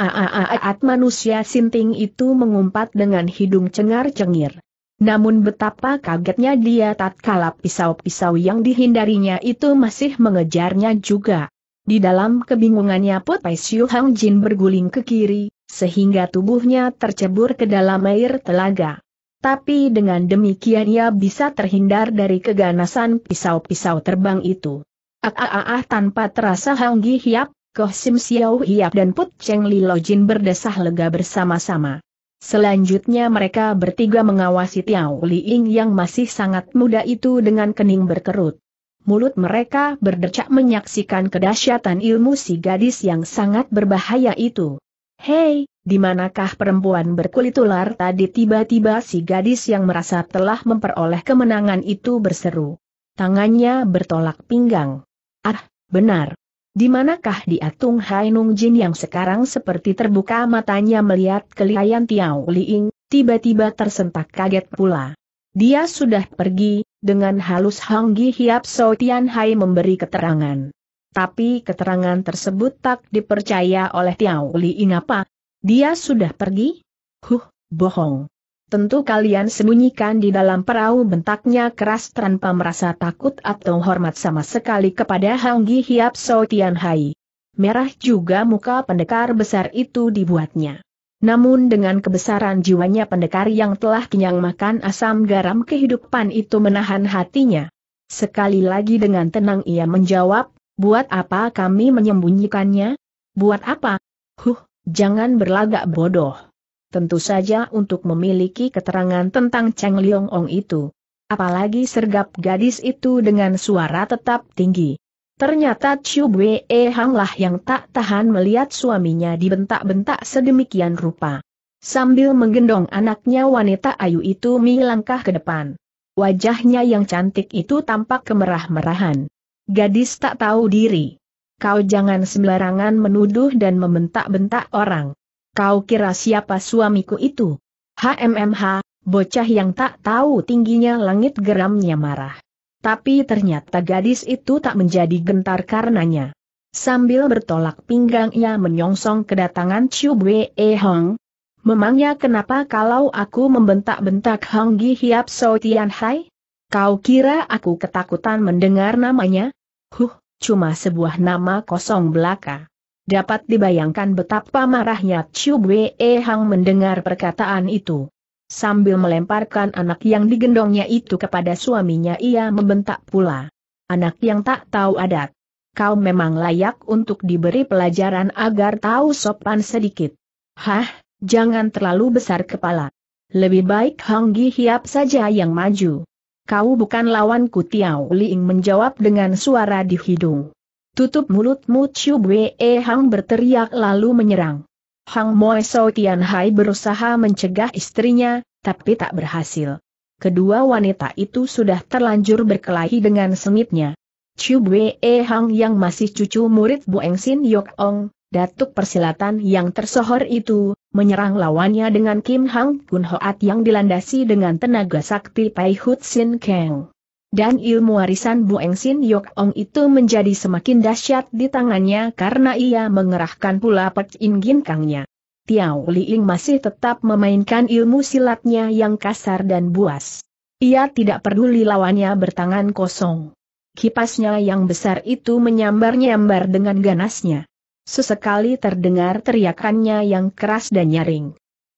aat manusia sinting itu mengumpat dengan hidung cengar-cengir. Namun betapa kagetnya dia tatkala pisau-pisau yang dihindarinya itu masih mengejarnya juga. Di dalam kebingungannya Put Pai Siu Hang Jin berguling ke kiri, sehingga tubuhnya tercebur ke dalam air telaga. Tapi dengan demikian ia bisa terhindar dari keganasan pisau-pisau terbang itu. Ah, ah, ah, tanpa terasa Hang Gi Hiap Koh Sim Siau Hiap dan Put Cheng Li Jin berdesah lega bersama-sama. Selanjutnya mereka bertiga mengawasi Tiao Li Ying yang masih sangat muda itu dengan kening berkerut. Mulut mereka berdecak menyaksikan kedahsyatan ilmu si gadis yang sangat berbahaya itu. Hei, di manakah perempuan berkulit ular tadi tiba-tiba si gadis yang merasa telah memperoleh kemenangan itu berseru. Tangannya bertolak pinggang. Ah, benar. Di manakah dia Tung Hai Nung Jin yang sekarang seperti terbuka matanya melihat kelihayan Tiao Liing, tiba-tiba tersentak kaget pula. Dia sudah pergi, dengan halus Hang Gi Hiap So Tian Hai memberi keterangan. Tapi keterangan tersebut tak dipercaya oleh Tiao Liing apa? Dia sudah pergi? Huh, bohong. Tentu kalian sembunyikan di dalam perahu bentaknya keras tanpa merasa takut atau hormat sama sekali kepada Gi Hiap So Tian Hai. Merah juga muka pendekar besar itu dibuatnya. Namun dengan kebesaran jiwanya pendekar yang telah kenyang makan asam garam kehidupan itu menahan hatinya. Sekali lagi dengan tenang ia menjawab, buat apa kami menyembunyikannya? Buat apa? Huh, jangan berlagak bodoh tentu saja untuk memiliki keterangan tentang Cheng Liong Ong itu. Apalagi sergap gadis itu dengan suara tetap tinggi. Ternyata Chiu Bwe Hanglah yang tak tahan melihat suaminya dibentak-bentak sedemikian rupa. Sambil menggendong anaknya wanita ayu itu Mi ke depan. Wajahnya yang cantik itu tampak kemerah-merahan. Gadis tak tahu diri. Kau jangan sembarangan menuduh dan membentak-bentak orang. Kau kira siapa suamiku itu? HMMH, bocah yang tak tahu tingginya langit geramnya marah. Tapi ternyata gadis itu tak menjadi gentar karenanya. Sambil bertolak pinggang ia menyongsong kedatangan Chiu Bwe e Hong. Memangnya kenapa kalau aku membentak-bentak Hong Gi Hiap So Tian Hai? Kau kira aku ketakutan mendengar namanya? Huh, cuma sebuah nama kosong belaka. Dapat dibayangkan betapa marahnya Chiu Wei Hang mendengar perkataan itu. Sambil melemparkan anak yang digendongnya itu kepada suaminya ia membentak pula. Anak yang tak tahu adat. Kau memang layak untuk diberi pelajaran agar tahu sopan sedikit. Hah, jangan terlalu besar kepala. Lebih baik Hang Gi Hiap saja yang maju. Kau bukan lawanku Tiao Liing menjawab dengan suara di hidung. Tutup mulutmu Chiu Bwe Hang berteriak lalu menyerang. Hang Moe So Tian Hai berusaha mencegah istrinya, tapi tak berhasil. Kedua wanita itu sudah terlanjur berkelahi dengan sengitnya. Chiu Bwe Hang yang masih cucu murid Bu Eng Sin Yok Ong, datuk persilatan yang tersohor itu, menyerang lawannya dengan Kim Hang Kun Hoat yang dilandasi dengan tenaga sakti Pai Hut Sin Kang dan ilmu warisan Bu Sin Yok Ong itu menjadi semakin dahsyat di tangannya karena ia mengerahkan pula Pek In Gin Kangnya. Tiao Liing masih tetap memainkan ilmu silatnya yang kasar dan buas. Ia tidak peduli lawannya bertangan kosong. Kipasnya yang besar itu menyambar-nyambar dengan ganasnya. Sesekali terdengar teriakannya yang keras dan nyaring.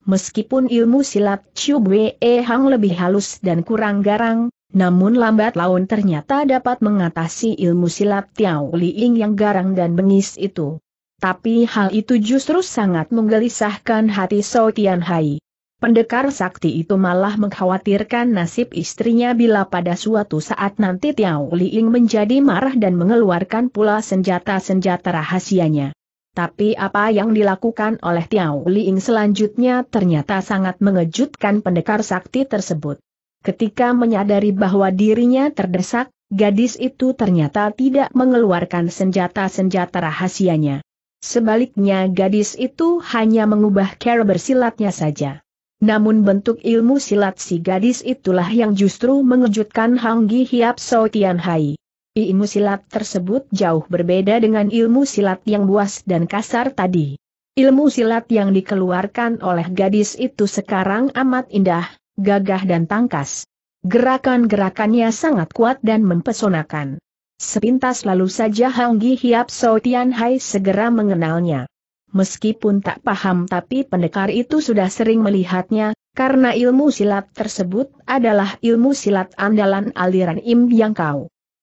Meskipun ilmu silat Chiu Bwe Hang lebih halus dan kurang garang, namun lambat laun ternyata dapat mengatasi ilmu silat Tiao Liing yang garang dan bengis itu. Tapi hal itu justru sangat menggelisahkan hati So Tian Hai. Pendekar sakti itu malah mengkhawatirkan nasib istrinya bila pada suatu saat nanti Tiao Liing menjadi marah dan mengeluarkan pula senjata-senjata rahasianya. Tapi apa yang dilakukan oleh Tiao Liing selanjutnya ternyata sangat mengejutkan pendekar sakti tersebut. Ketika menyadari bahwa dirinya terdesak, gadis itu ternyata tidak mengeluarkan senjata-senjata rahasianya. Sebaliknya gadis itu hanya mengubah cara bersilatnya saja. Namun bentuk ilmu silat si gadis itulah yang justru mengejutkan Hang Gi Hiap So Tian Hai. Ilmu silat tersebut jauh berbeda dengan ilmu silat yang buas dan kasar tadi. Ilmu silat yang dikeluarkan oleh gadis itu sekarang amat indah, gagah dan tangkas. Gerakan-gerakannya sangat kuat dan mempesonakan. Sepintas lalu saja Gi Hiap So Tian Hai segera mengenalnya. Meskipun tak paham tapi pendekar itu sudah sering melihatnya, karena ilmu silat tersebut adalah ilmu silat andalan aliran Im Yang Kau.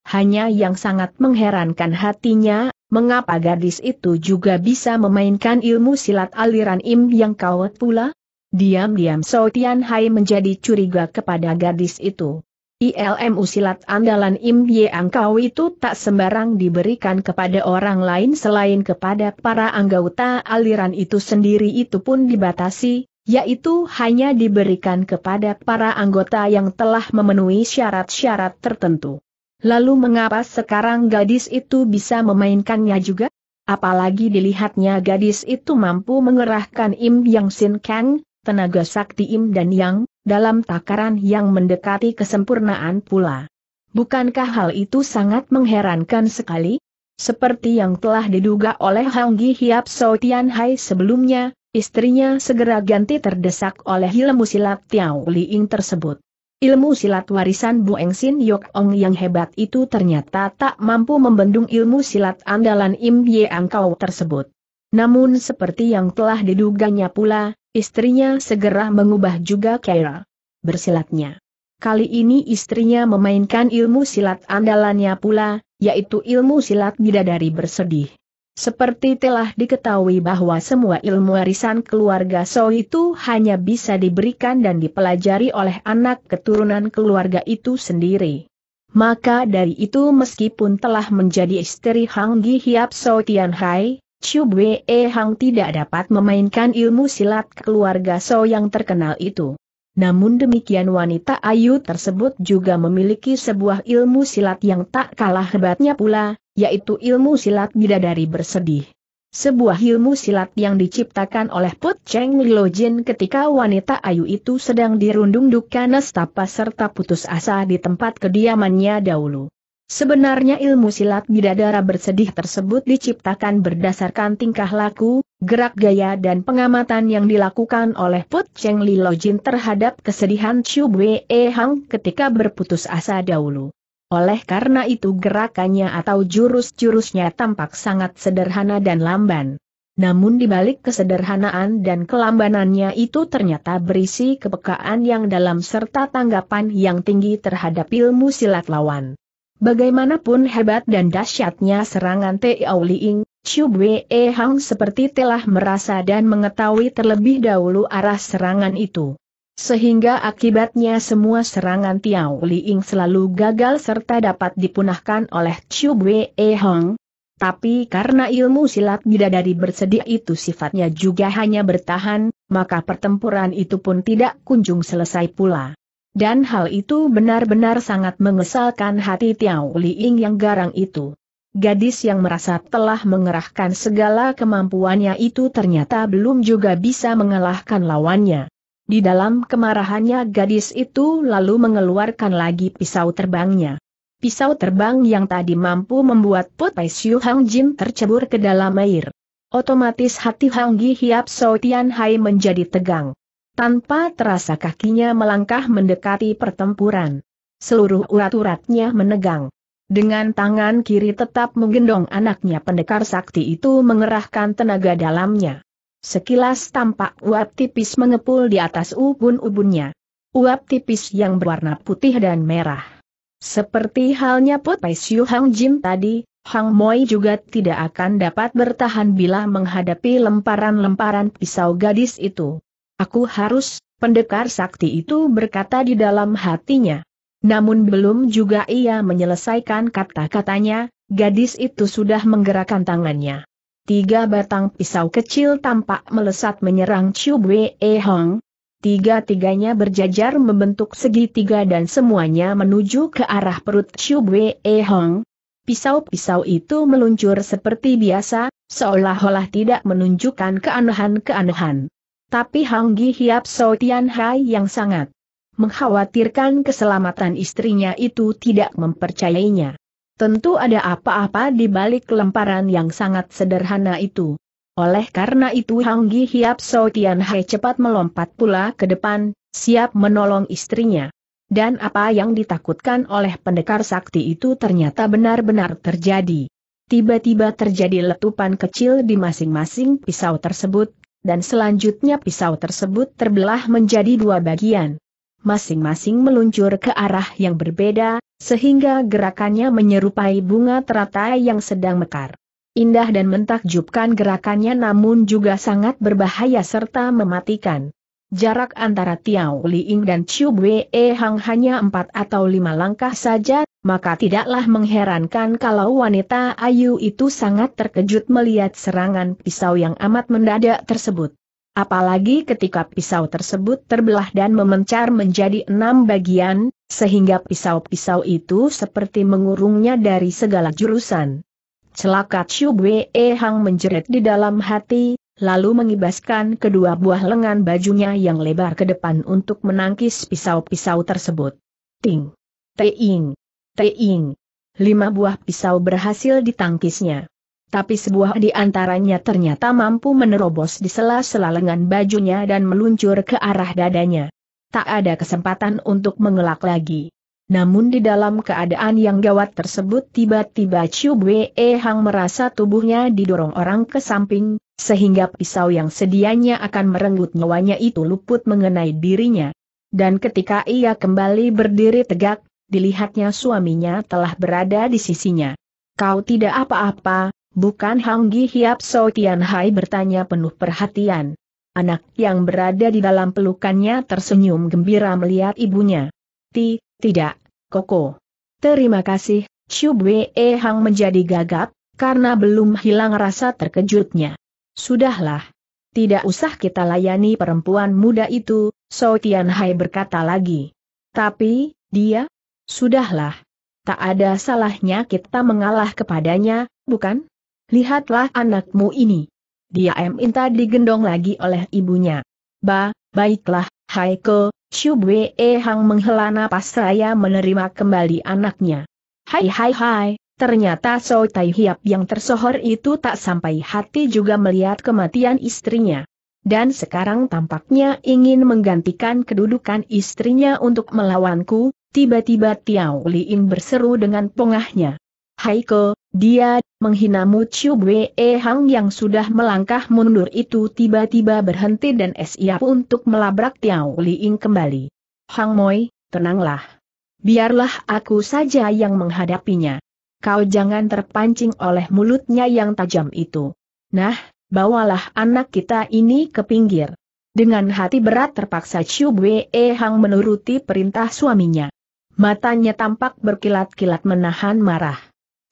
Hanya yang sangat mengherankan hatinya, mengapa gadis itu juga bisa memainkan ilmu silat aliran Im Yang Kau pula? Diam-diam So Tian Hai menjadi curiga kepada gadis itu. ILMU silat andalan Im Ye Angkau itu tak sembarang diberikan kepada orang lain selain kepada para anggota aliran itu sendiri itu pun dibatasi, yaitu hanya diberikan kepada para anggota yang telah memenuhi syarat-syarat tertentu. Lalu mengapa sekarang gadis itu bisa memainkannya juga? Apalagi dilihatnya gadis itu mampu mengerahkan Im Yang Sin Kang, tenaga sakti im dan yang, dalam takaran yang mendekati kesempurnaan pula. Bukankah hal itu sangat mengherankan sekali? Seperti yang telah diduga oleh Gi Hiap So Tian Hai sebelumnya, istrinya segera ganti terdesak oleh ilmu silat Tiao Liing tersebut. Ilmu silat warisan Bu Eng Sin Yok Ong yang hebat itu ternyata tak mampu membendung ilmu silat andalan Im Ye Angkau tersebut. Namun seperti yang telah diduganya pula, istrinya segera mengubah juga cara bersilatnya. Kali ini istrinya memainkan ilmu silat andalannya pula, yaitu ilmu silat bidadari bersedih. Seperti telah diketahui bahwa semua ilmu warisan keluarga So itu hanya bisa diberikan dan dipelajari oleh anak keturunan keluarga itu sendiri. Maka dari itu meskipun telah menjadi istri Hang Gi Hiap So Tian Hai, Chiu Bue Hang tidak dapat memainkan ilmu silat keluarga So yang terkenal itu. Namun demikian wanita ayu tersebut juga memiliki sebuah ilmu silat yang tak kalah hebatnya pula, yaitu ilmu silat bidadari bersedih. Sebuah ilmu silat yang diciptakan oleh Put Cheng Lilo Jin ketika wanita ayu itu sedang dirundung duka nestapa serta putus asa di tempat kediamannya dahulu. Sebenarnya ilmu silat bidadara bersedih tersebut diciptakan berdasarkan tingkah laku, gerak gaya dan pengamatan yang dilakukan oleh Put Cheng Li Lojin terhadap kesedihan Chu Wei e Hang ketika berputus asa dahulu. Oleh karena itu gerakannya atau jurus-jurusnya tampak sangat sederhana dan lamban. Namun dibalik kesederhanaan dan kelambanannya itu ternyata berisi kepekaan yang dalam serta tanggapan yang tinggi terhadap ilmu silat lawan. Bagaimanapun hebat dan dahsyatnya serangan Tiao Liing, Chu Wei e. Hang seperti telah merasa dan mengetahui terlebih dahulu arah serangan itu. Sehingga akibatnya semua serangan Tiao Liing selalu gagal serta dapat dipunahkan oleh Chu Wei e. Hang. Tapi karena ilmu silat bidadari bersedia itu sifatnya juga hanya bertahan, maka pertempuran itu pun tidak kunjung selesai pula. Dan hal itu benar-benar sangat mengesalkan hati Tiao Liing yang garang itu. Gadis yang merasa telah mengerahkan segala kemampuannya itu ternyata belum juga bisa mengalahkan lawannya. Di dalam kemarahannya gadis itu lalu mengeluarkan lagi pisau terbangnya. Pisau terbang yang tadi mampu membuat Putai Siu Hang Jin tercebur ke dalam air. Otomatis hati Hang Gi Hiap So Tian Hai menjadi tegang. Tanpa terasa kakinya melangkah mendekati pertempuran. Seluruh urat-uratnya menegang. Dengan tangan kiri tetap menggendong anaknya pendekar sakti itu mengerahkan tenaga dalamnya. Sekilas tampak uap tipis mengepul di atas ubun-ubunnya. Uap tipis yang berwarna putih dan merah. Seperti halnya Put Pai Siu Hang Jim tadi, Hang Moi juga tidak akan dapat bertahan bila menghadapi lemparan-lemparan pisau gadis itu. Aku harus, pendekar sakti itu berkata di dalam hatinya. Namun belum juga ia menyelesaikan kata-katanya, gadis itu sudah menggerakkan tangannya. Tiga batang pisau kecil tampak melesat menyerang Chiu Wei e Hong. Tiga-tiganya berjajar membentuk segitiga dan semuanya menuju ke arah perut Chiu Wei e Hong. Pisau-pisau itu meluncur seperti biasa, seolah-olah tidak menunjukkan keanehan-keanehan tapi Hang Gi Hiap So Tian Hai yang sangat mengkhawatirkan keselamatan istrinya itu tidak mempercayainya. Tentu ada apa-apa di balik lemparan yang sangat sederhana itu. Oleh karena itu Hang Gi Hiap So Tian Hai cepat melompat pula ke depan, siap menolong istrinya. Dan apa yang ditakutkan oleh pendekar sakti itu ternyata benar-benar terjadi. Tiba-tiba terjadi letupan kecil di masing-masing pisau tersebut, dan selanjutnya pisau tersebut terbelah menjadi dua bagian. Masing-masing meluncur ke arah yang berbeda, sehingga gerakannya menyerupai bunga teratai yang sedang mekar. Indah dan mentakjubkan gerakannya namun juga sangat berbahaya serta mematikan. Jarak antara Tiao Liing dan Chiu Wei Hang hanya empat atau lima langkah saja, maka tidaklah mengherankan kalau wanita Ayu itu sangat terkejut melihat serangan pisau yang amat mendadak tersebut. Apalagi ketika pisau tersebut terbelah dan memencar menjadi enam bagian, sehingga pisau-pisau itu seperti mengurungnya dari segala jurusan. Celaka Chiu Wei Hang menjerit di dalam hati, lalu mengibaskan kedua buah lengan bajunya yang lebar ke depan untuk menangkis pisau-pisau tersebut. Ting! Teing! Teing! Lima buah pisau berhasil ditangkisnya. Tapi sebuah di antaranya ternyata mampu menerobos di sela-sela lengan bajunya dan meluncur ke arah dadanya. Tak ada kesempatan untuk mengelak lagi. Namun di dalam keadaan yang gawat tersebut tiba-tiba Chiu Bwe Hang merasa tubuhnya didorong orang ke samping, sehingga pisau yang sedianya akan merenggut nyawanya itu luput mengenai dirinya. Dan ketika ia kembali berdiri tegak, dilihatnya suaminya telah berada di sisinya. Kau tidak apa-apa, bukan Hanggi Hiap So Hai bertanya penuh perhatian. Anak yang berada di dalam pelukannya tersenyum gembira melihat ibunya. Ti, tidak, Koko. Terima kasih, Chu Bwe Hang menjadi gagap, karena belum hilang rasa terkejutnya. Sudahlah. Tidak usah kita layani perempuan muda itu, So Tianhai berkata lagi. Tapi, dia? Sudahlah. Tak ada salahnya kita mengalah kepadanya, bukan? Lihatlah anakmu ini. Dia minta digendong lagi oleh ibunya. Ba, baiklah, Haiko, Wei, Hang menghela napas saya menerima kembali anaknya. Hai hai hai, Ternyata So Tai Hiap yang tersohor itu tak sampai hati juga melihat kematian istrinya. Dan sekarang tampaknya ingin menggantikan kedudukan istrinya untuk melawanku, tiba-tiba Tiao Liin berseru dengan pongahnya. Haiko, dia, menghinamu Chiu Bwe e Hang yang sudah melangkah mundur itu tiba-tiba berhenti dan siap untuk melabrak Tiao Liin kembali. Hang Moi, tenanglah. Biarlah aku saja yang menghadapinya kau jangan terpancing oleh mulutnya yang tajam itu. Nah, bawalah anak kita ini ke pinggir. Dengan hati berat terpaksa Chiu Bwe Hang menuruti perintah suaminya. Matanya tampak berkilat-kilat menahan marah.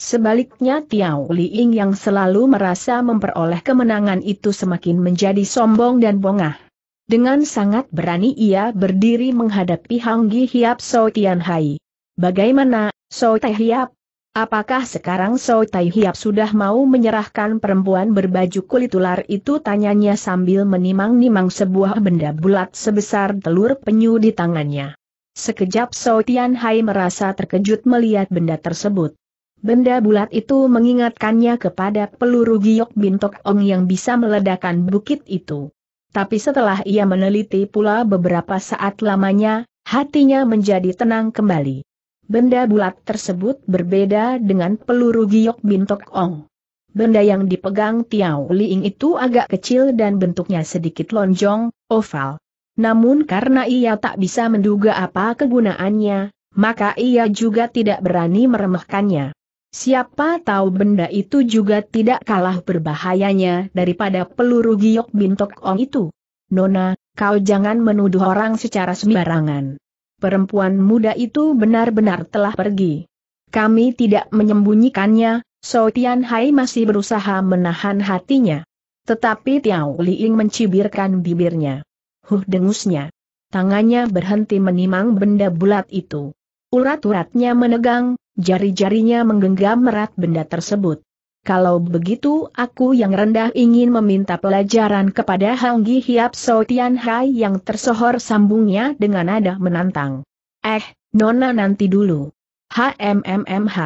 Sebaliknya Tiao Ying yang selalu merasa memperoleh kemenangan itu semakin menjadi sombong dan bongah. Dengan sangat berani ia berdiri menghadapi Gi Hiap So Tian Hai. Bagaimana, So Teh Hiap, Apakah sekarang So Tai Hiap sudah mau menyerahkan perempuan berbaju kulit ular itu tanyanya sambil menimang-nimang sebuah benda bulat sebesar telur penyu di tangannya. Sekejap So Tian Hai merasa terkejut melihat benda tersebut. Benda bulat itu mengingatkannya kepada peluru giok bintok ong yang bisa meledakkan bukit itu. Tapi setelah ia meneliti pula beberapa saat lamanya, hatinya menjadi tenang kembali. Benda bulat tersebut berbeda dengan peluru giok bintok ong. Benda yang dipegang Tiao Liing itu agak kecil dan bentuknya sedikit lonjong, oval. Namun karena ia tak bisa menduga apa kegunaannya, maka ia juga tidak berani meremehkannya. Siapa tahu benda itu juga tidak kalah berbahayanya daripada peluru giok bintok ong itu. Nona, kau jangan menuduh orang secara sembarangan perempuan muda itu benar-benar telah pergi. Kami tidak menyembunyikannya, So Tian Hai masih berusaha menahan hatinya. Tetapi Tiao Liing mencibirkan bibirnya. Huh dengusnya. Tangannya berhenti menimang benda bulat itu. Urat-uratnya menegang, jari-jarinya menggenggam erat benda tersebut. Kalau begitu aku yang rendah ingin meminta pelajaran kepada Hang Gi Hiap So Tian Hai yang tersohor sambungnya dengan nada menantang. Eh, Nona nanti dulu. HMMMH.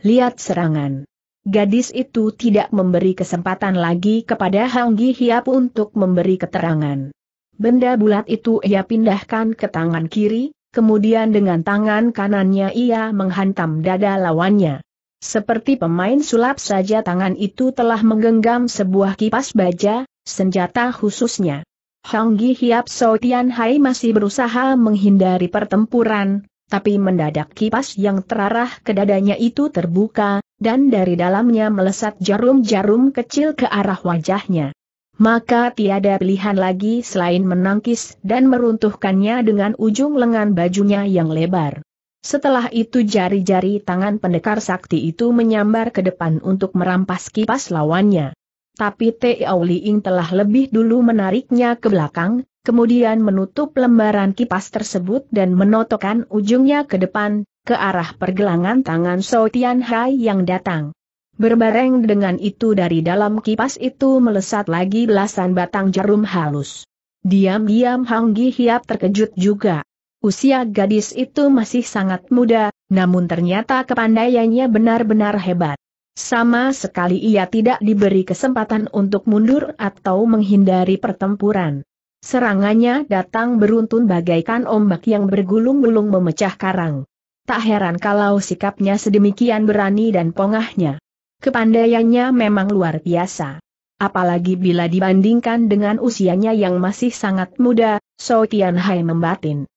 Lihat serangan. Gadis itu tidak memberi kesempatan lagi kepada Hang Gi Hiap untuk memberi keterangan. Benda bulat itu ia pindahkan ke tangan kiri, kemudian dengan tangan kanannya ia menghantam dada lawannya. Seperti pemain sulap saja tangan itu telah menggenggam sebuah kipas baja, senjata khususnya. Gi Hiap So Tian Hai masih berusaha menghindari pertempuran, tapi mendadak kipas yang terarah ke dadanya itu terbuka, dan dari dalamnya melesat jarum-jarum kecil ke arah wajahnya. Maka tiada pilihan lagi selain menangkis dan meruntuhkannya dengan ujung lengan bajunya yang lebar. Setelah itu jari-jari tangan pendekar sakti itu menyambar ke depan untuk merampas kipas lawannya. Tapi Tiao Liing telah lebih dulu menariknya ke belakang, kemudian menutup lembaran kipas tersebut dan menotokkan ujungnya ke depan, ke arah pergelangan tangan So Tian Hai yang datang. Berbareng dengan itu dari dalam kipas itu melesat lagi belasan batang jarum halus. Diam-diam Hang Gi Hiap terkejut juga. Usia gadis itu masih sangat muda, namun ternyata kepandaiannya benar-benar hebat. Sama sekali ia tidak diberi kesempatan untuk mundur atau menghindari pertempuran. Serangannya datang beruntun bagaikan ombak yang bergulung-gulung memecah karang. Tak heran kalau sikapnya sedemikian berani dan pongahnya. Kepandaiannya memang luar biasa. Apalagi bila dibandingkan dengan usianya yang masih sangat muda, So Tian Hai membatin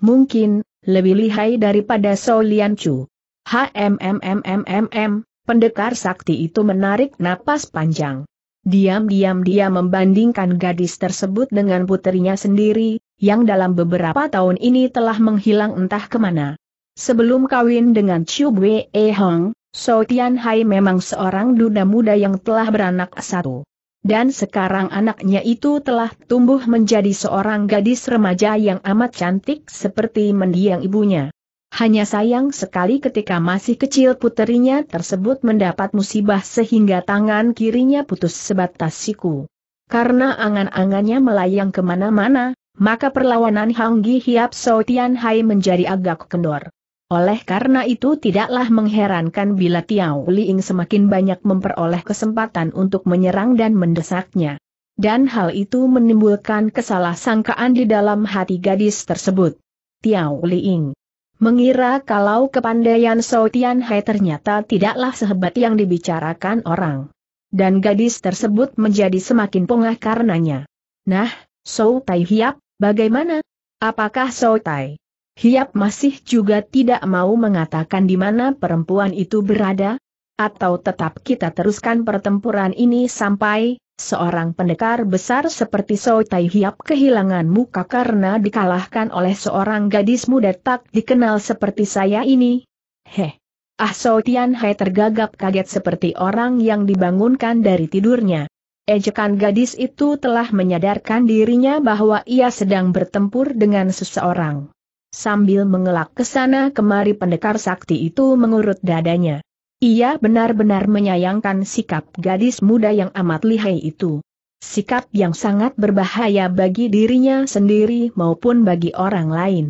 mungkin, lebih lihai daripada Sao Lian Chu. HMMMMMM, pendekar sakti itu menarik napas panjang. Diam-diam dia membandingkan gadis tersebut dengan putrinya sendiri, yang dalam beberapa tahun ini telah menghilang entah kemana. Sebelum kawin dengan Chiu Wei Hong, So Tian Hai memang seorang duda muda yang telah beranak satu. Dan sekarang anaknya itu telah tumbuh menjadi seorang gadis remaja yang amat cantik seperti mendiang ibunya. Hanya sayang sekali ketika masih kecil puterinya tersebut mendapat musibah sehingga tangan kirinya putus sebatas siku. Karena angan-angannya melayang kemana-mana, maka perlawanan Gi Hiap Tian Hai menjadi agak kendor. Oleh karena itu tidaklah mengherankan bila Tiao Liing semakin banyak memperoleh kesempatan untuk menyerang dan mendesaknya. Dan hal itu menimbulkan kesalahsangkaan di dalam hati gadis tersebut. Tiao Liing mengira kalau kepandaian Sou Tian Hai ternyata tidaklah sehebat yang dibicarakan orang. Dan gadis tersebut menjadi semakin pongah karenanya. Nah, Sou Tai Hiap, bagaimana? Apakah Sou Tai Hiap masih juga tidak mau mengatakan di mana perempuan itu berada, atau tetap kita teruskan pertempuran ini sampai seorang pendekar besar seperti Tai Hiap kehilangan muka karena dikalahkan oleh seorang gadis muda tak dikenal seperti saya ini. Heh. Ah so Tian Hai tergagap kaget seperti orang yang dibangunkan dari tidurnya. Ejekan gadis itu telah menyadarkan dirinya bahwa ia sedang bertempur dengan seseorang. Sambil mengelak ke sana kemari pendekar sakti itu mengurut dadanya. Ia benar-benar menyayangkan sikap gadis muda yang amat lihai itu. Sikap yang sangat berbahaya bagi dirinya sendiri maupun bagi orang lain.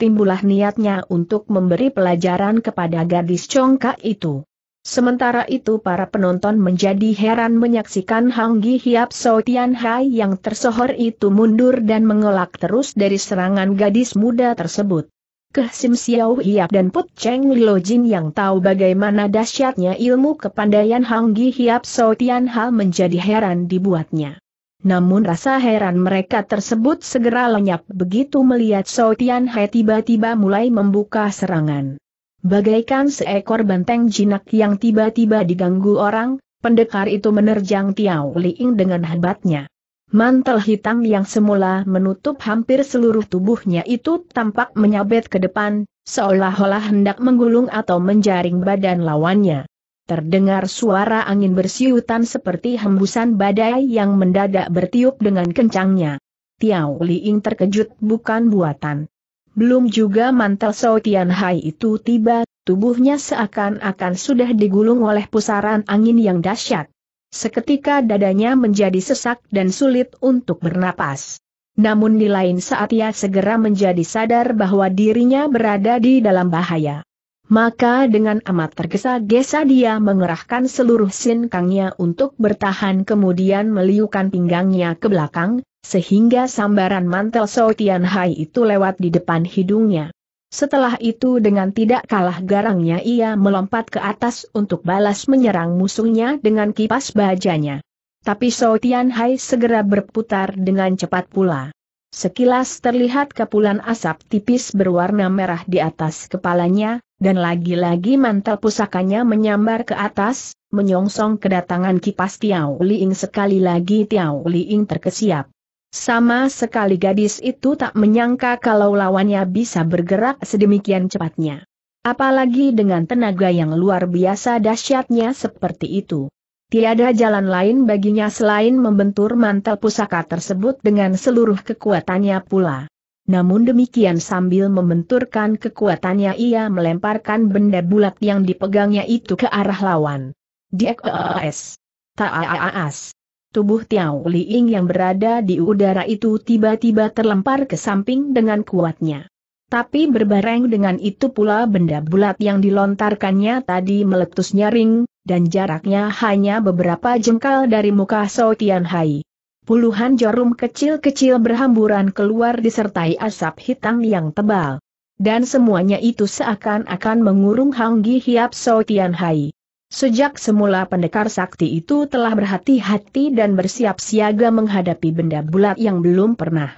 Timbulah niatnya untuk memberi pelajaran kepada gadis congkak itu. Sementara itu para penonton menjadi heran menyaksikan Hang Gi Hiap So Tian Hai yang tersohor itu mundur dan mengelak terus dari serangan gadis muda tersebut. Keh Sim Xiao Hiap dan Put Cheng Lo Jin yang tahu bagaimana dahsyatnya ilmu kepandaian Hang Gi Hiap So Tian Ha menjadi heran dibuatnya. Namun rasa heran mereka tersebut segera lenyap begitu melihat So Tian Hai tiba-tiba mulai membuka serangan. Bagaikan seekor banteng jinak yang tiba-tiba diganggu orang, pendekar itu menerjang Tiao Liing dengan hebatnya. Mantel hitam yang semula menutup hampir seluruh tubuhnya itu tampak menyabet ke depan, seolah-olah hendak menggulung atau menjaring badan lawannya. Terdengar suara angin bersiutan seperti hembusan badai yang mendadak bertiup dengan kencangnya. Tiao Liing terkejut bukan buatan. Belum juga mantel Sao Hai itu tiba, tubuhnya seakan-akan sudah digulung oleh pusaran angin yang dahsyat. Seketika dadanya menjadi sesak dan sulit untuk bernapas. Namun di lain saat ia segera menjadi sadar bahwa dirinya berada di dalam bahaya. Maka dengan amat tergesa-gesa dia mengerahkan seluruh sinkangnya untuk bertahan kemudian meliukan pinggangnya ke belakang, sehingga sambaran mantel So Tian Hai itu lewat di depan hidungnya. Setelah itu dengan tidak kalah garangnya ia melompat ke atas untuk balas menyerang musuhnya dengan kipas bajanya. Tapi So Tian Hai segera berputar dengan cepat pula. Sekilas terlihat kepulan asap tipis berwarna merah di atas kepalanya, dan lagi-lagi mantel pusakanya menyambar ke atas, menyongsong kedatangan kipas Tiao Liing sekali lagi Tiao Liing terkesiap. Sama sekali gadis itu tak menyangka kalau lawannya bisa bergerak sedemikian cepatnya. Apalagi dengan tenaga yang luar biasa dahsyatnya seperti itu. Tiada jalan lain baginya selain membentur mantel pusaka tersebut dengan seluruh kekuatannya pula. Namun demikian sambil membenturkan kekuatannya ia melemparkan benda bulat yang dipegangnya itu ke arah lawan. Diekes. taaaas. Tubuh Tiao Ying yang berada di udara itu tiba-tiba terlempar ke samping dengan kuatnya. Tapi berbareng dengan itu pula benda bulat yang dilontarkannya tadi meletus nyaring, dan jaraknya hanya beberapa jengkal dari muka So Tian Hai. Puluhan jarum kecil-kecil berhamburan keluar disertai asap hitam yang tebal. Dan semuanya itu seakan-akan mengurung Hanggi Hiap So Tian Hai. Sejak semula pendekar sakti itu telah berhati-hati dan bersiap siaga menghadapi benda bulat yang belum pernah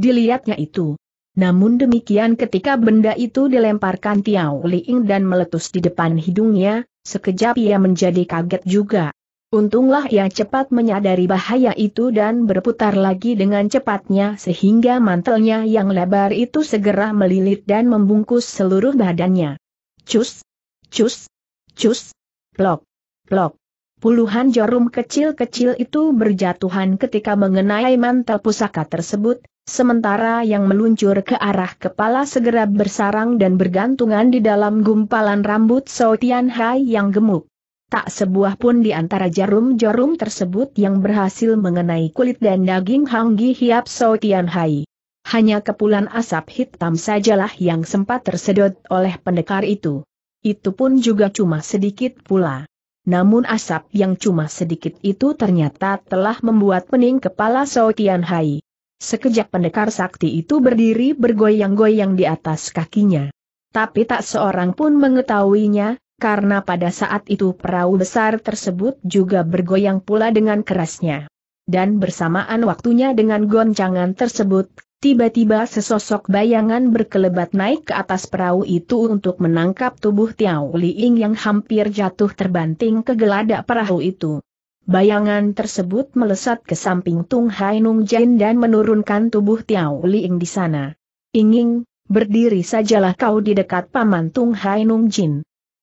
dilihatnya itu. Namun demikian ketika benda itu dilemparkan Tiao Liing dan meletus di depan hidungnya, sekejap ia menjadi kaget juga. Untunglah ia cepat menyadari bahaya itu dan berputar lagi dengan cepatnya sehingga mantelnya yang lebar itu segera melilit dan membungkus seluruh badannya. Cus! Cus! Cus! Plok! Plok! Puluhan jarum kecil-kecil itu berjatuhan ketika mengenai mantel pusaka tersebut, sementara yang meluncur ke arah kepala segera bersarang dan bergantungan di dalam gumpalan rambut Sotian Hai yang gemuk. Tak sebuah pun di antara jarum-jarum tersebut yang berhasil mengenai kulit dan daging Hanggi Hiap So Tian Hai. Hanya kepulan asap hitam sajalah yang sempat tersedot oleh pendekar itu. Itu pun juga cuma sedikit pula. Namun asap yang cuma sedikit itu ternyata telah membuat pening kepala So Tian Hai. Sekejap pendekar sakti itu berdiri bergoyang-goyang di atas kakinya. Tapi tak seorang pun mengetahuinya, karena pada saat itu perahu besar tersebut juga bergoyang pula dengan kerasnya. Dan bersamaan waktunya dengan goncangan tersebut, tiba-tiba sesosok bayangan berkelebat naik ke atas perahu itu untuk menangkap tubuh Tiao Liing yang hampir jatuh terbanting ke geladak perahu itu. Bayangan tersebut melesat ke samping Tung Hai Nung Jin dan menurunkan tubuh Tiao Liing di sana. Inging, berdiri sajalah kau di dekat paman Tung Hai Nung Jin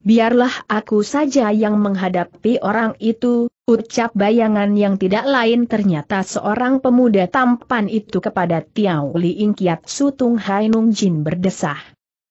biarlah aku saja yang menghadapi orang itu, ucap bayangan yang tidak lain ternyata seorang pemuda tampan itu kepada Tiao Li Kiat Sutung Nung Jin berdesah.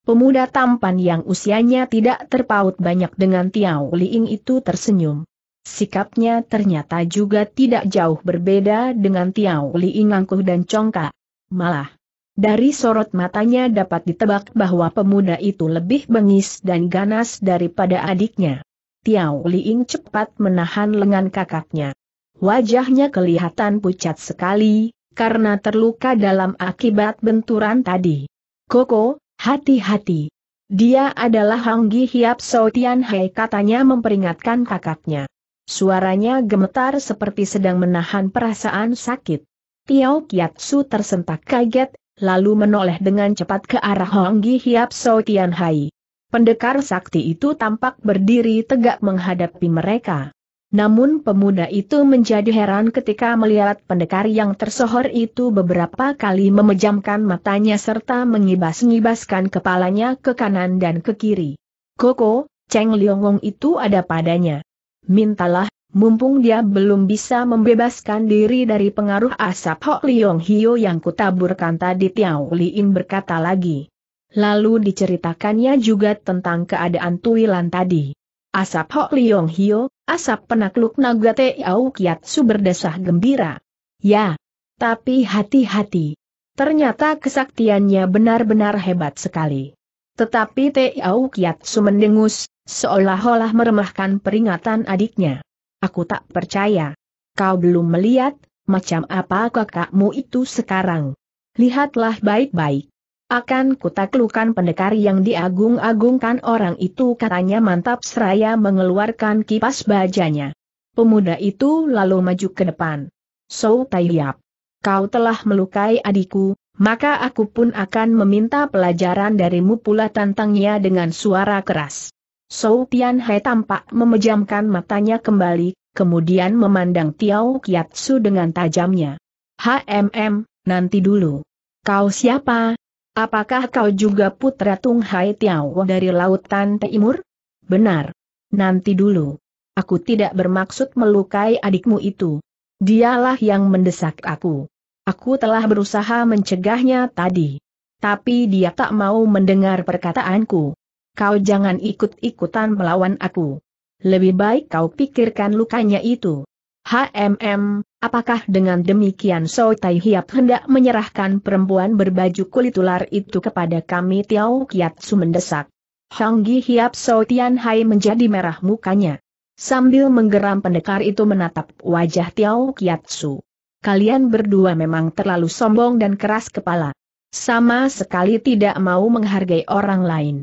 Pemuda tampan yang usianya tidak terpaut banyak dengan Tiao Liing itu tersenyum. Sikapnya ternyata juga tidak jauh berbeda dengan Tiao Liing angkuh dan congkak. Malah, dari sorot matanya dapat ditebak bahwa pemuda itu lebih bengis dan ganas daripada adiknya. Tiao Liing cepat menahan lengan kakaknya. Wajahnya kelihatan pucat sekali, karena terluka dalam akibat benturan tadi. Koko, hati-hati. Dia adalah Hanggi Hiap So Tian Hai katanya memperingatkan kakaknya. Suaranya gemetar seperti sedang menahan perasaan sakit. Tiao Kiatsu tersentak kaget, lalu menoleh dengan cepat ke arah Honggi Hiap So Tian Hai. Pendekar sakti itu tampak berdiri tegak menghadapi mereka. Namun pemuda itu menjadi heran ketika melihat pendekar yang tersohor itu beberapa kali memejamkan matanya serta mengibas-ngibaskan kepalanya ke kanan dan ke kiri. Koko, Cheng Liongong itu ada padanya. Mintalah mumpung dia belum bisa membebaskan diri dari pengaruh asap Hok Liong Hio yang kutaburkan tadi Tiao Liin berkata lagi. Lalu diceritakannya juga tentang keadaan Tuilan tadi. Asap Hok Liong Hio, asap penakluk naga Tiao Su berdesah gembira. Ya, tapi hati-hati. Ternyata kesaktiannya benar-benar hebat sekali. Tetapi Tiao Su mendengus, seolah-olah meremahkan peringatan adiknya. Aku tak percaya. Kau belum melihat, macam apa kakakmu itu sekarang. Lihatlah baik-baik. Akan kutaklukan pendekar yang diagung-agungkan orang itu katanya mantap seraya mengeluarkan kipas bajanya. Pemuda itu lalu maju ke depan. So Taiyap, kau telah melukai adikku, maka aku pun akan meminta pelajaran darimu pula tantangnya dengan suara keras. Sou Tian Hai tampak memejamkan matanya kembali, kemudian memandang Tiao Kiatsu dengan tajamnya. HMM, nanti dulu. Kau siapa? Apakah kau juga putra Tung Hai Tiao dari Lautan Timur? Benar. Nanti dulu. Aku tidak bermaksud melukai adikmu itu. Dialah yang mendesak aku. Aku telah berusaha mencegahnya tadi. Tapi dia tak mau mendengar perkataanku kau jangan ikut-ikutan melawan aku. Lebih baik kau pikirkan lukanya itu. HMM, apakah dengan demikian So Tai Hiap hendak menyerahkan perempuan berbaju kulit ular itu kepada kami Tiao Kiatsu mendesak. Gi Hiap So Tian Hai menjadi merah mukanya. Sambil menggeram pendekar itu menatap wajah Tiao Kiatsu. Kalian berdua memang terlalu sombong dan keras kepala. Sama sekali tidak mau menghargai orang lain.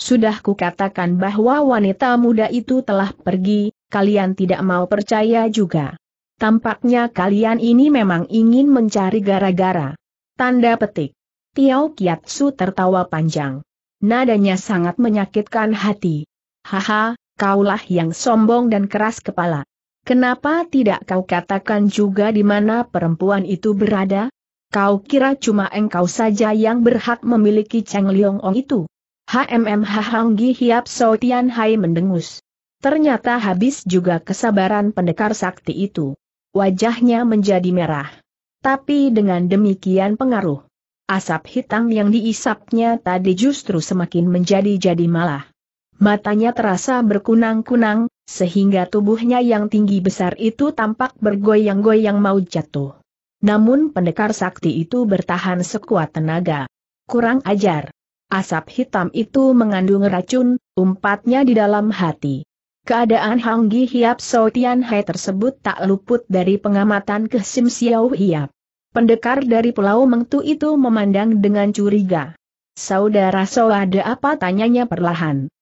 Sudah kukatakan bahwa wanita muda itu telah pergi, kalian tidak mau percaya juga. Tampaknya kalian ini memang ingin mencari gara-gara. Tanda petik. Tiao Kiatsu tertawa panjang. Nadanya sangat menyakitkan hati. Haha, kaulah yang sombong dan keras kepala. Kenapa tidak kau katakan juga di mana perempuan itu berada? Kau kira cuma engkau saja yang berhak memiliki Cheng Liong Ong itu? HMM Hahanggi Hiap So Tian Hai mendengus. Ternyata habis juga kesabaran pendekar sakti itu. Wajahnya menjadi merah. Tapi dengan demikian pengaruh. Asap hitam yang diisapnya tadi justru semakin menjadi-jadi malah. Matanya terasa berkunang-kunang, sehingga tubuhnya yang tinggi besar itu tampak bergoyang-goyang mau jatuh. Namun pendekar sakti itu bertahan sekuat tenaga. Kurang ajar. Asap hitam itu mengandung racun, umpatnya di dalam hati. Keadaan Hanggi Hiap So Tian Hai tersebut tak luput dari pengamatan ke Sim Xiao Hiap. Pendekar dari Pulau Mengtu itu memandang dengan curiga. Saudara So ada apa tanyanya perlahan.